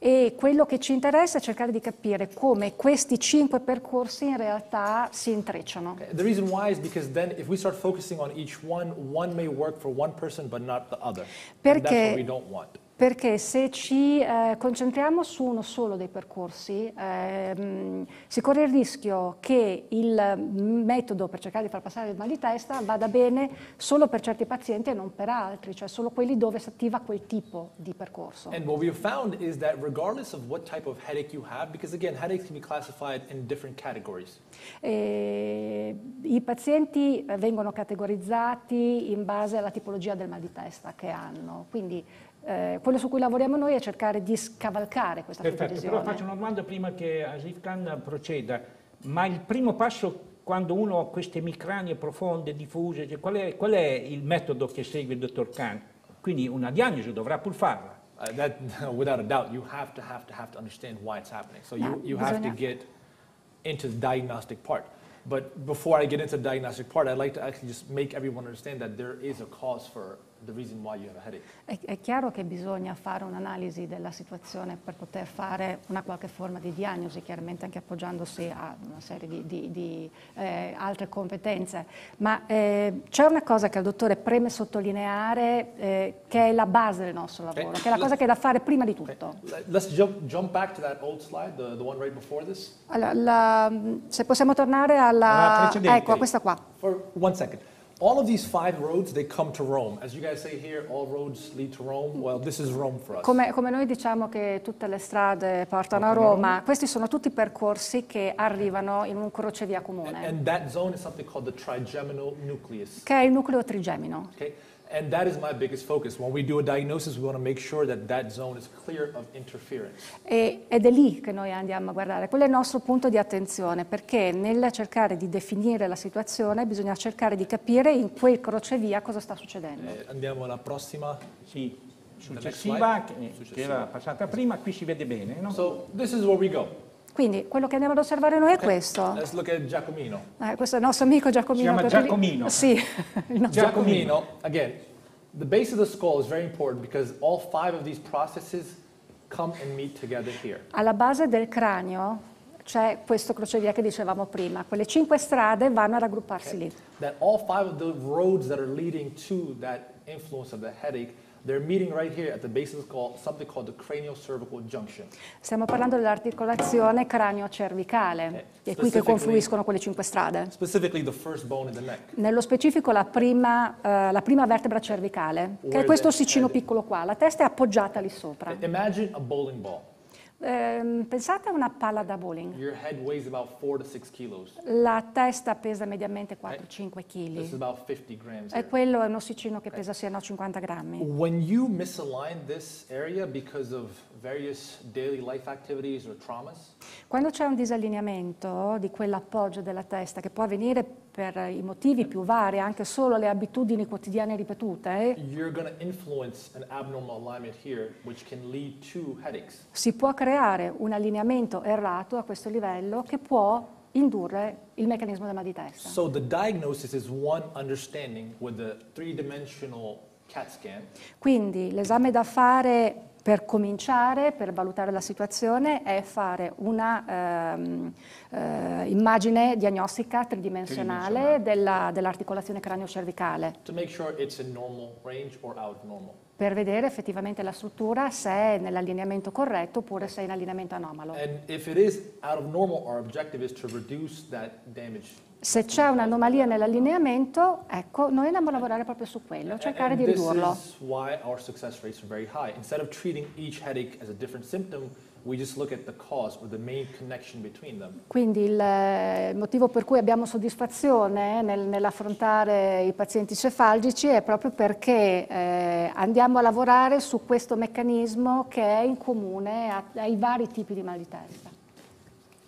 e quello che ci interessa è cercare di capire come questi cinque percorsi in realtà si intrecciano. Eh, the reason why is because then if we start focusing on each one, one may work for one person but not the other. Perché and that's what we don't want perché se ci eh, concentriamo su uno solo dei percorsi ehm, si corre il rischio che il metodo per cercare di far passare il mal di testa vada bene solo per certi pazienti e non per altri, cioè solo quelli dove si attiva quel tipo di percorso. And what we have found is that regardless of what type of headache you have because again headaches can be classified in different categories. E, I pazienti eh, vengono categorizzati in base alla tipologia del mal di testa che hanno, quindi eh, quello su cui lavoriamo noi è cercare di scavalcare questa Perfetto, previsione. Però faccio una domanda prima che Asif Khan proceda. Ma il primo passo quando uno ha queste micranie profonde, diffuse, cioè qual, è, qual, è, il metodo che segue il dottor Khan? Quindi una diagnosi dovrà pur farla. Uh, that, without a doubt, you have to have to have to understand why it's happening. So you, you have to get into the diagnostic part. But before I get into the diagnostic part, I'd like to actually just make everyone understand that there is a cause for è, è, chiaro che bisogna fare un'analisi della situazione per poter fare una qualche forma di diagnosi, chiaramente anche appoggiandosi a una serie di, di, di eh, altre competenze, ma eh, c'è una cosa che al dottore preme sottolineare eh, che è la base del nostro eh, lavoro, okay. che è la cosa che è da fare prima di eh, tutto. Okay. Let's jump, jump, back to that old slide, the, the one right before this. Allora, la, se possiamo tornare alla... Ah, ecco, a questa qua. For one second all of these five roads, they come to Rome. As you guys say here, all roads lead to Rome. Well, this is Rome for us. Come, come noi diciamo che tutte le strade portano a Roma, questi sono tutti percorsi che arrivano in un crocevia comune. And, and that zone is something called the trigeminal nucleus. Che è il nucleo trigemino. Okay? And that is my biggest focus. When we do a diagnosis, we want to make sure that that zone is clear of interference. E, ed è lì che noi andiamo a guardare. Quello è il nostro punto di attenzione, perché nel cercare di definire la situazione bisogna cercare di capire in quel crocevia cosa sta succedendo. Eh, andiamo alla prossima. Sì, successiva, che, era passata prima, qui si vede bene. No? So, this is where we go. Quindi quello che andiamo ad osservare noi è questo. Let's look at Giacomino. Eh, questo è il nostro amico Giacomino. Si chiama Giacomino. Li... Sì. Giacomino, Giacomino, again, the base of the skull is very important because all five of these processes come and meet together here. Alla base del cranio c'è questo crocevia che dicevamo prima, quelle cinque strade vanno a raggrupparsi okay. lì. That all five of the roads that are leading to that influence of the headache They're meeting right here at the basis called, something called the craniocervical junction. Stiamo parlando dell'articolazione cranio-cervicale, eh, è qui che confluiscono quelle cinque strade. Specifically the first bone in the neck. Nello specifico la prima, uh, la prima vertebra cervicale, Where che è questo ossicino piccolo qua, la testa è appoggiata lì sopra. Imagine a bowling ball. Ehm, pensate a una palla da bowling. La testa pesa mediamente 4-5 kg. E quello è un ossicino che pesa okay. 50 grammi. When you misalign this area because of various daily life activities or traumas? Quando c'è un disallineamento di quell'appoggio della testa che può avvenire per i motivi più vari, anche solo le abitudini quotidiane ripetute, eh? here, si può creare un allineamento errato a questo livello che può indurre il meccanismo del mal di testa. So the diagnosis is one understanding with the three-dimensional CAT scan. Quindi l'esame da fare per cominciare, per valutare la situazione, è fare una ehm, eh, immagine diagnostica tridimensionale, tridimensionale. Della, dell'articolazione cranio-cervicale. Sure per vedere effettivamente la struttura se è nell'allineamento corretto oppure se è in allineamento anomalo. And if it is out of normal, our objective is to reduce that damage se c'è un'anomalia nell'allineamento, ecco, noi andiamo a lavorare proprio su quello, cercare and, di ridurlo. This is why our success rates are very high. Instead of treating each headache as a different symptom, we just look at the cause or the main connection between them. Quindi il, il eh, motivo per cui abbiamo soddisfazione nel, nell'affrontare i pazienti cefalgici è proprio perché eh, andiamo a lavorare su questo meccanismo che è in comune a, ai vari tipi di mal di testa.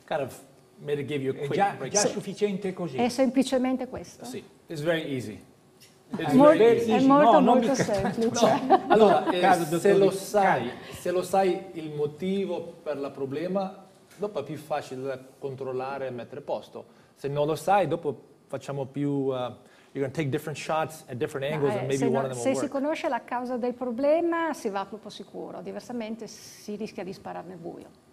Kind of è già, è già, sufficiente così. È semplicemente questo. Sì, it's very easy. Ah, it's Mol very easy. È molto, no, molto semplice. No. Allora, eh, se, lo sai, se lo sai il motivo per il problema, dopo è più facile da controllare e mettere a posto. Se non lo sai, dopo facciamo più... Uh, you're going to take different shots at different angles no, and eh, maybe one no, of them will Se work. si conosce la causa del problema si va a sicuro, diversamente si rischia di sparare nel buio.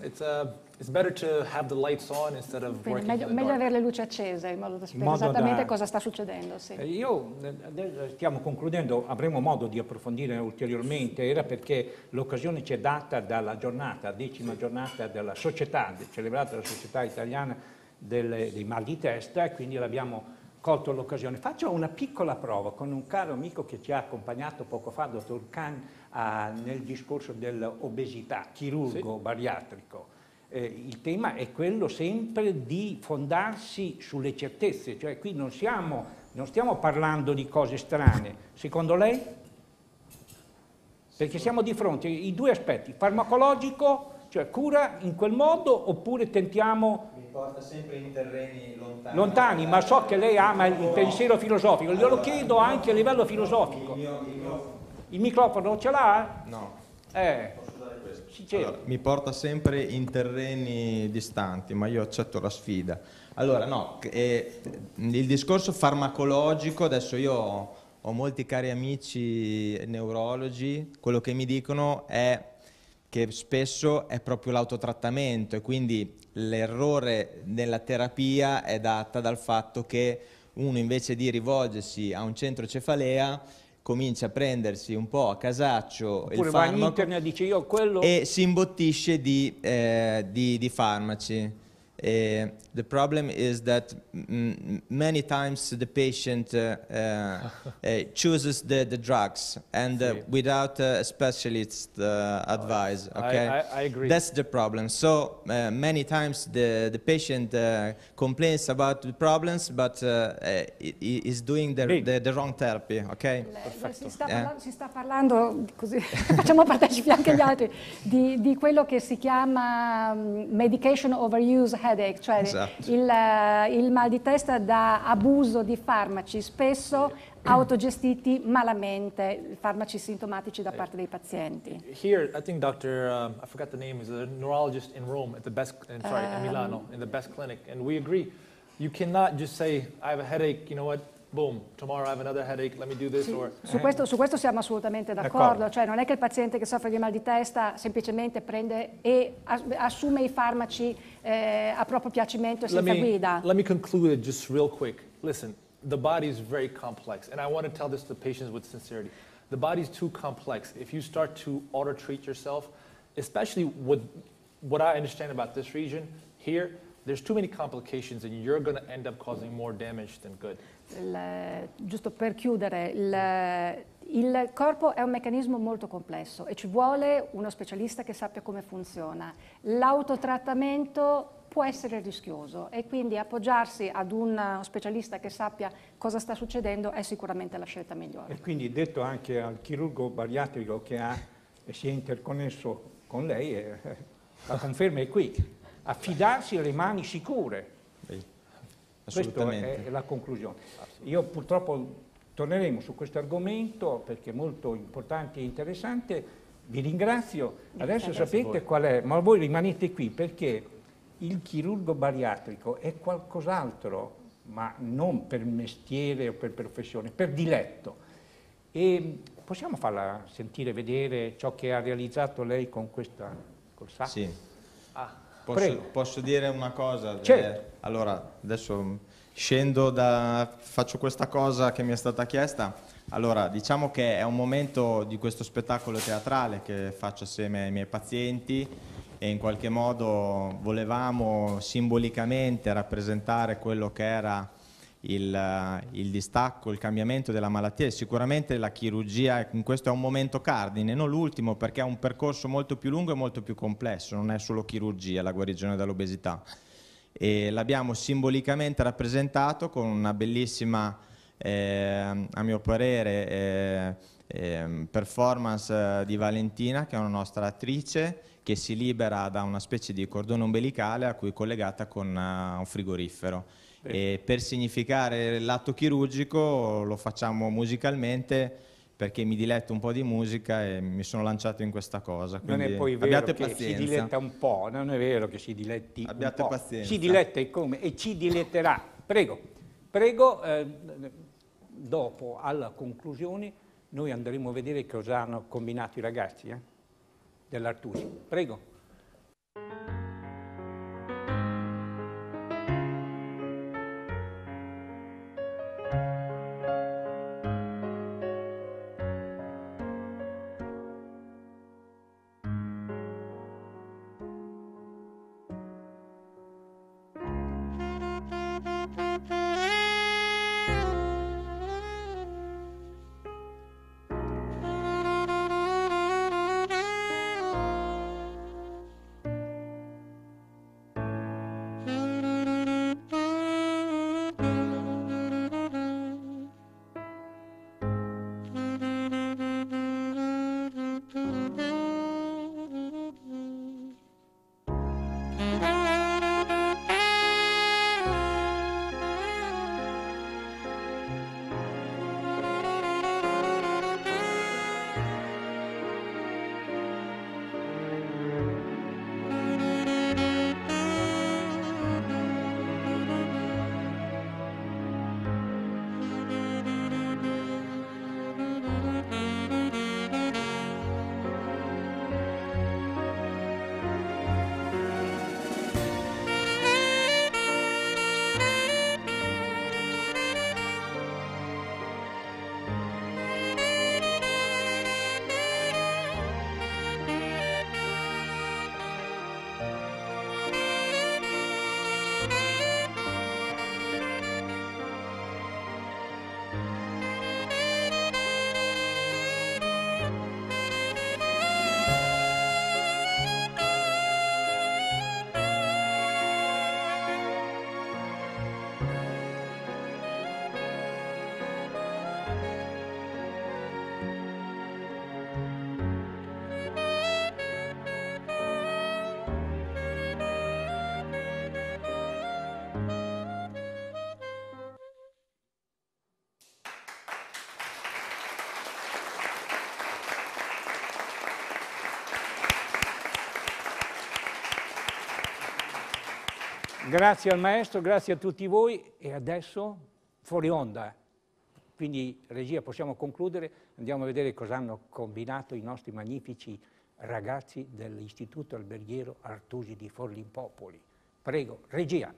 It's, uh, it's better to have the lights on instead of Quindi, meglio, meglio avere le luci accese in modo da sapere esattamente da, cosa sta succedendo. Sì. Eh, io eh, eh, stiamo concludendo, avremo modo di approfondire ulteriormente, era perché l'occasione ci è data dalla giornata, decima giornata della società, celebrata dalla società italiana delle, dei mal di testa, e quindi l'abbiamo colto l'occasione. Faccio una piccola prova con un caro amico che ci ha accompagnato poco fa, dottor Can a, nel discorso dell'obesità, chirurgo sì. bariatrico. Eh, il tema è quello sempre di fondarsi sulle certezze, cioè qui non, siamo, non stiamo parlando di cose strane. Secondo lei? Perché siamo di fronte ai due aspetti, farmacologico, cioè cura in quel modo oppure tentiamo... Mi porta sempre in terreni lontani. Lontani, ma so che lei ama il pensiero filosofico, glielo allora, chiedo anche a livello filosofico. Il mio, il mio il microfono ce l'ha? No. Eh. Allora, mi porta sempre in terreni distanti, ma io accetto la sfida. Allora, no, eh, il discorso farmacologico, adesso io ho molti cari amici neurologi, quello che mi dicono è che spesso è proprio l'autotrattamento e quindi l'errore nella terapia è data dal fatto che uno invece di rivolgersi a un centro cefalea comincia a prendersi un po' a casaccio Oppure il farmaco in internet, dice io quello... e si imbottisce di, eh, di, di farmaci. Uh, the problem is that many times the patient uh, uh, uh chooses the, the drugs and uh, without a specialist uh, advice. Okay, I, I, I, agree. That's the problem. So many times the the patient complains about the problems, but is doing the, the, the, wrong therapy. Ok? Lei, si, sta eh? parlando, si sta parlando così facciamo partecipi anche gli altri, di quello che si chiama mm, medication overuse headache, cioè esatto. il, eh, il, mal di testa da abuso di farmaci, spesso autogestiti malamente, farmaci sintomatici da parte dei pazienti. Here, I think Dr., um, I forgot the name, is a neurologist in Rome, at the best, eh, sorry, um, in Milano, in the best clinic, and we agree. You cannot just say, I have a headache, you know what, boom, tomorrow I have another headache, let me do this. Sì, or... su, questo, su, questo, siamo assolutamente d'accordo, cioè non è che il paziente che soffre di mal di testa semplicemente prende e assume i farmaci eh, a proprio piacimento e senza let me, guida. Let me conclude just real quick. Listen, the body is very complex and I want to tell this to patients with sincerity. The body is too complex. If you start to auto-treat yourself, especially with what I understand about this region here, there's too many complications and you're going to end up causing more damage than good. il, giusto per chiudere, il, il, corpo è un meccanismo molto complesso e ci vuole uno specialista che sappia come funziona. L'autotrattamento può essere rischioso e quindi appoggiarsi ad un specialista che sappia cosa sta succedendo è sicuramente la scelta migliore. E quindi detto anche al chirurgo bariatrico che ha, si è interconnesso con lei, eh, la conferma è qui, affidarsi alle mani sicure questa è la conclusione. Io purtroppo torneremo su questo argomento perché è molto importante e interessante. Vi ringrazio. Adesso sapete qual è, ma voi rimanete qui perché il chirurgo bariatrico è qualcos'altro, ma non per mestiere o per professione, per diletto. E possiamo farla sentire, vedere ciò che ha realizzato lei con questa col sacco? Sì. Posso, posso, dire una cosa? Eh, certo. Eh, allora, adesso scendo da... faccio questa cosa che mi è stata chiesta. Allora, diciamo che è un momento di questo spettacolo teatrale che faccio assieme ai miei pazienti e in qualche modo volevamo simbolicamente rappresentare quello che era il, il, distacco, il cambiamento della malattia e sicuramente la chirurgia ecco, in questo è un momento cardine, non l'ultimo perché è un percorso molto più lungo e molto più complesso, non è solo chirurgia la guarigione dall'obesità. E l'abbiamo simbolicamente rappresentato con una bellissima, eh, a mio parere, eh, ehm, performance eh, di Valentina che è una nostra attrice che si libera da una specie di cordone umbilicale a cui è collegata con uh, un frigorifero e per significare l'atto chirurgico lo facciamo musicalmente perché mi diletto un po' di musica e mi sono lanciato in questa cosa. non è poi vero che ci diletta un po', non è vero che ci diletti abbiate un po'. pazienza. Ci diletta e come? E ci diletterà. Prego, prego, eh, dopo alla conclusione noi andremo a vedere cosa hanno combinato i ragazzi eh, dell'Artusi. Prego. Grazie al maestro, grazie a tutti voi e adesso fuori onda. Quindi regia possiamo concludere, andiamo a vedere cosa hanno combinato i nostri magnifici ragazzi dell'Istituto Alberghiero Artusi di Forlimpopoli. Prego, regia.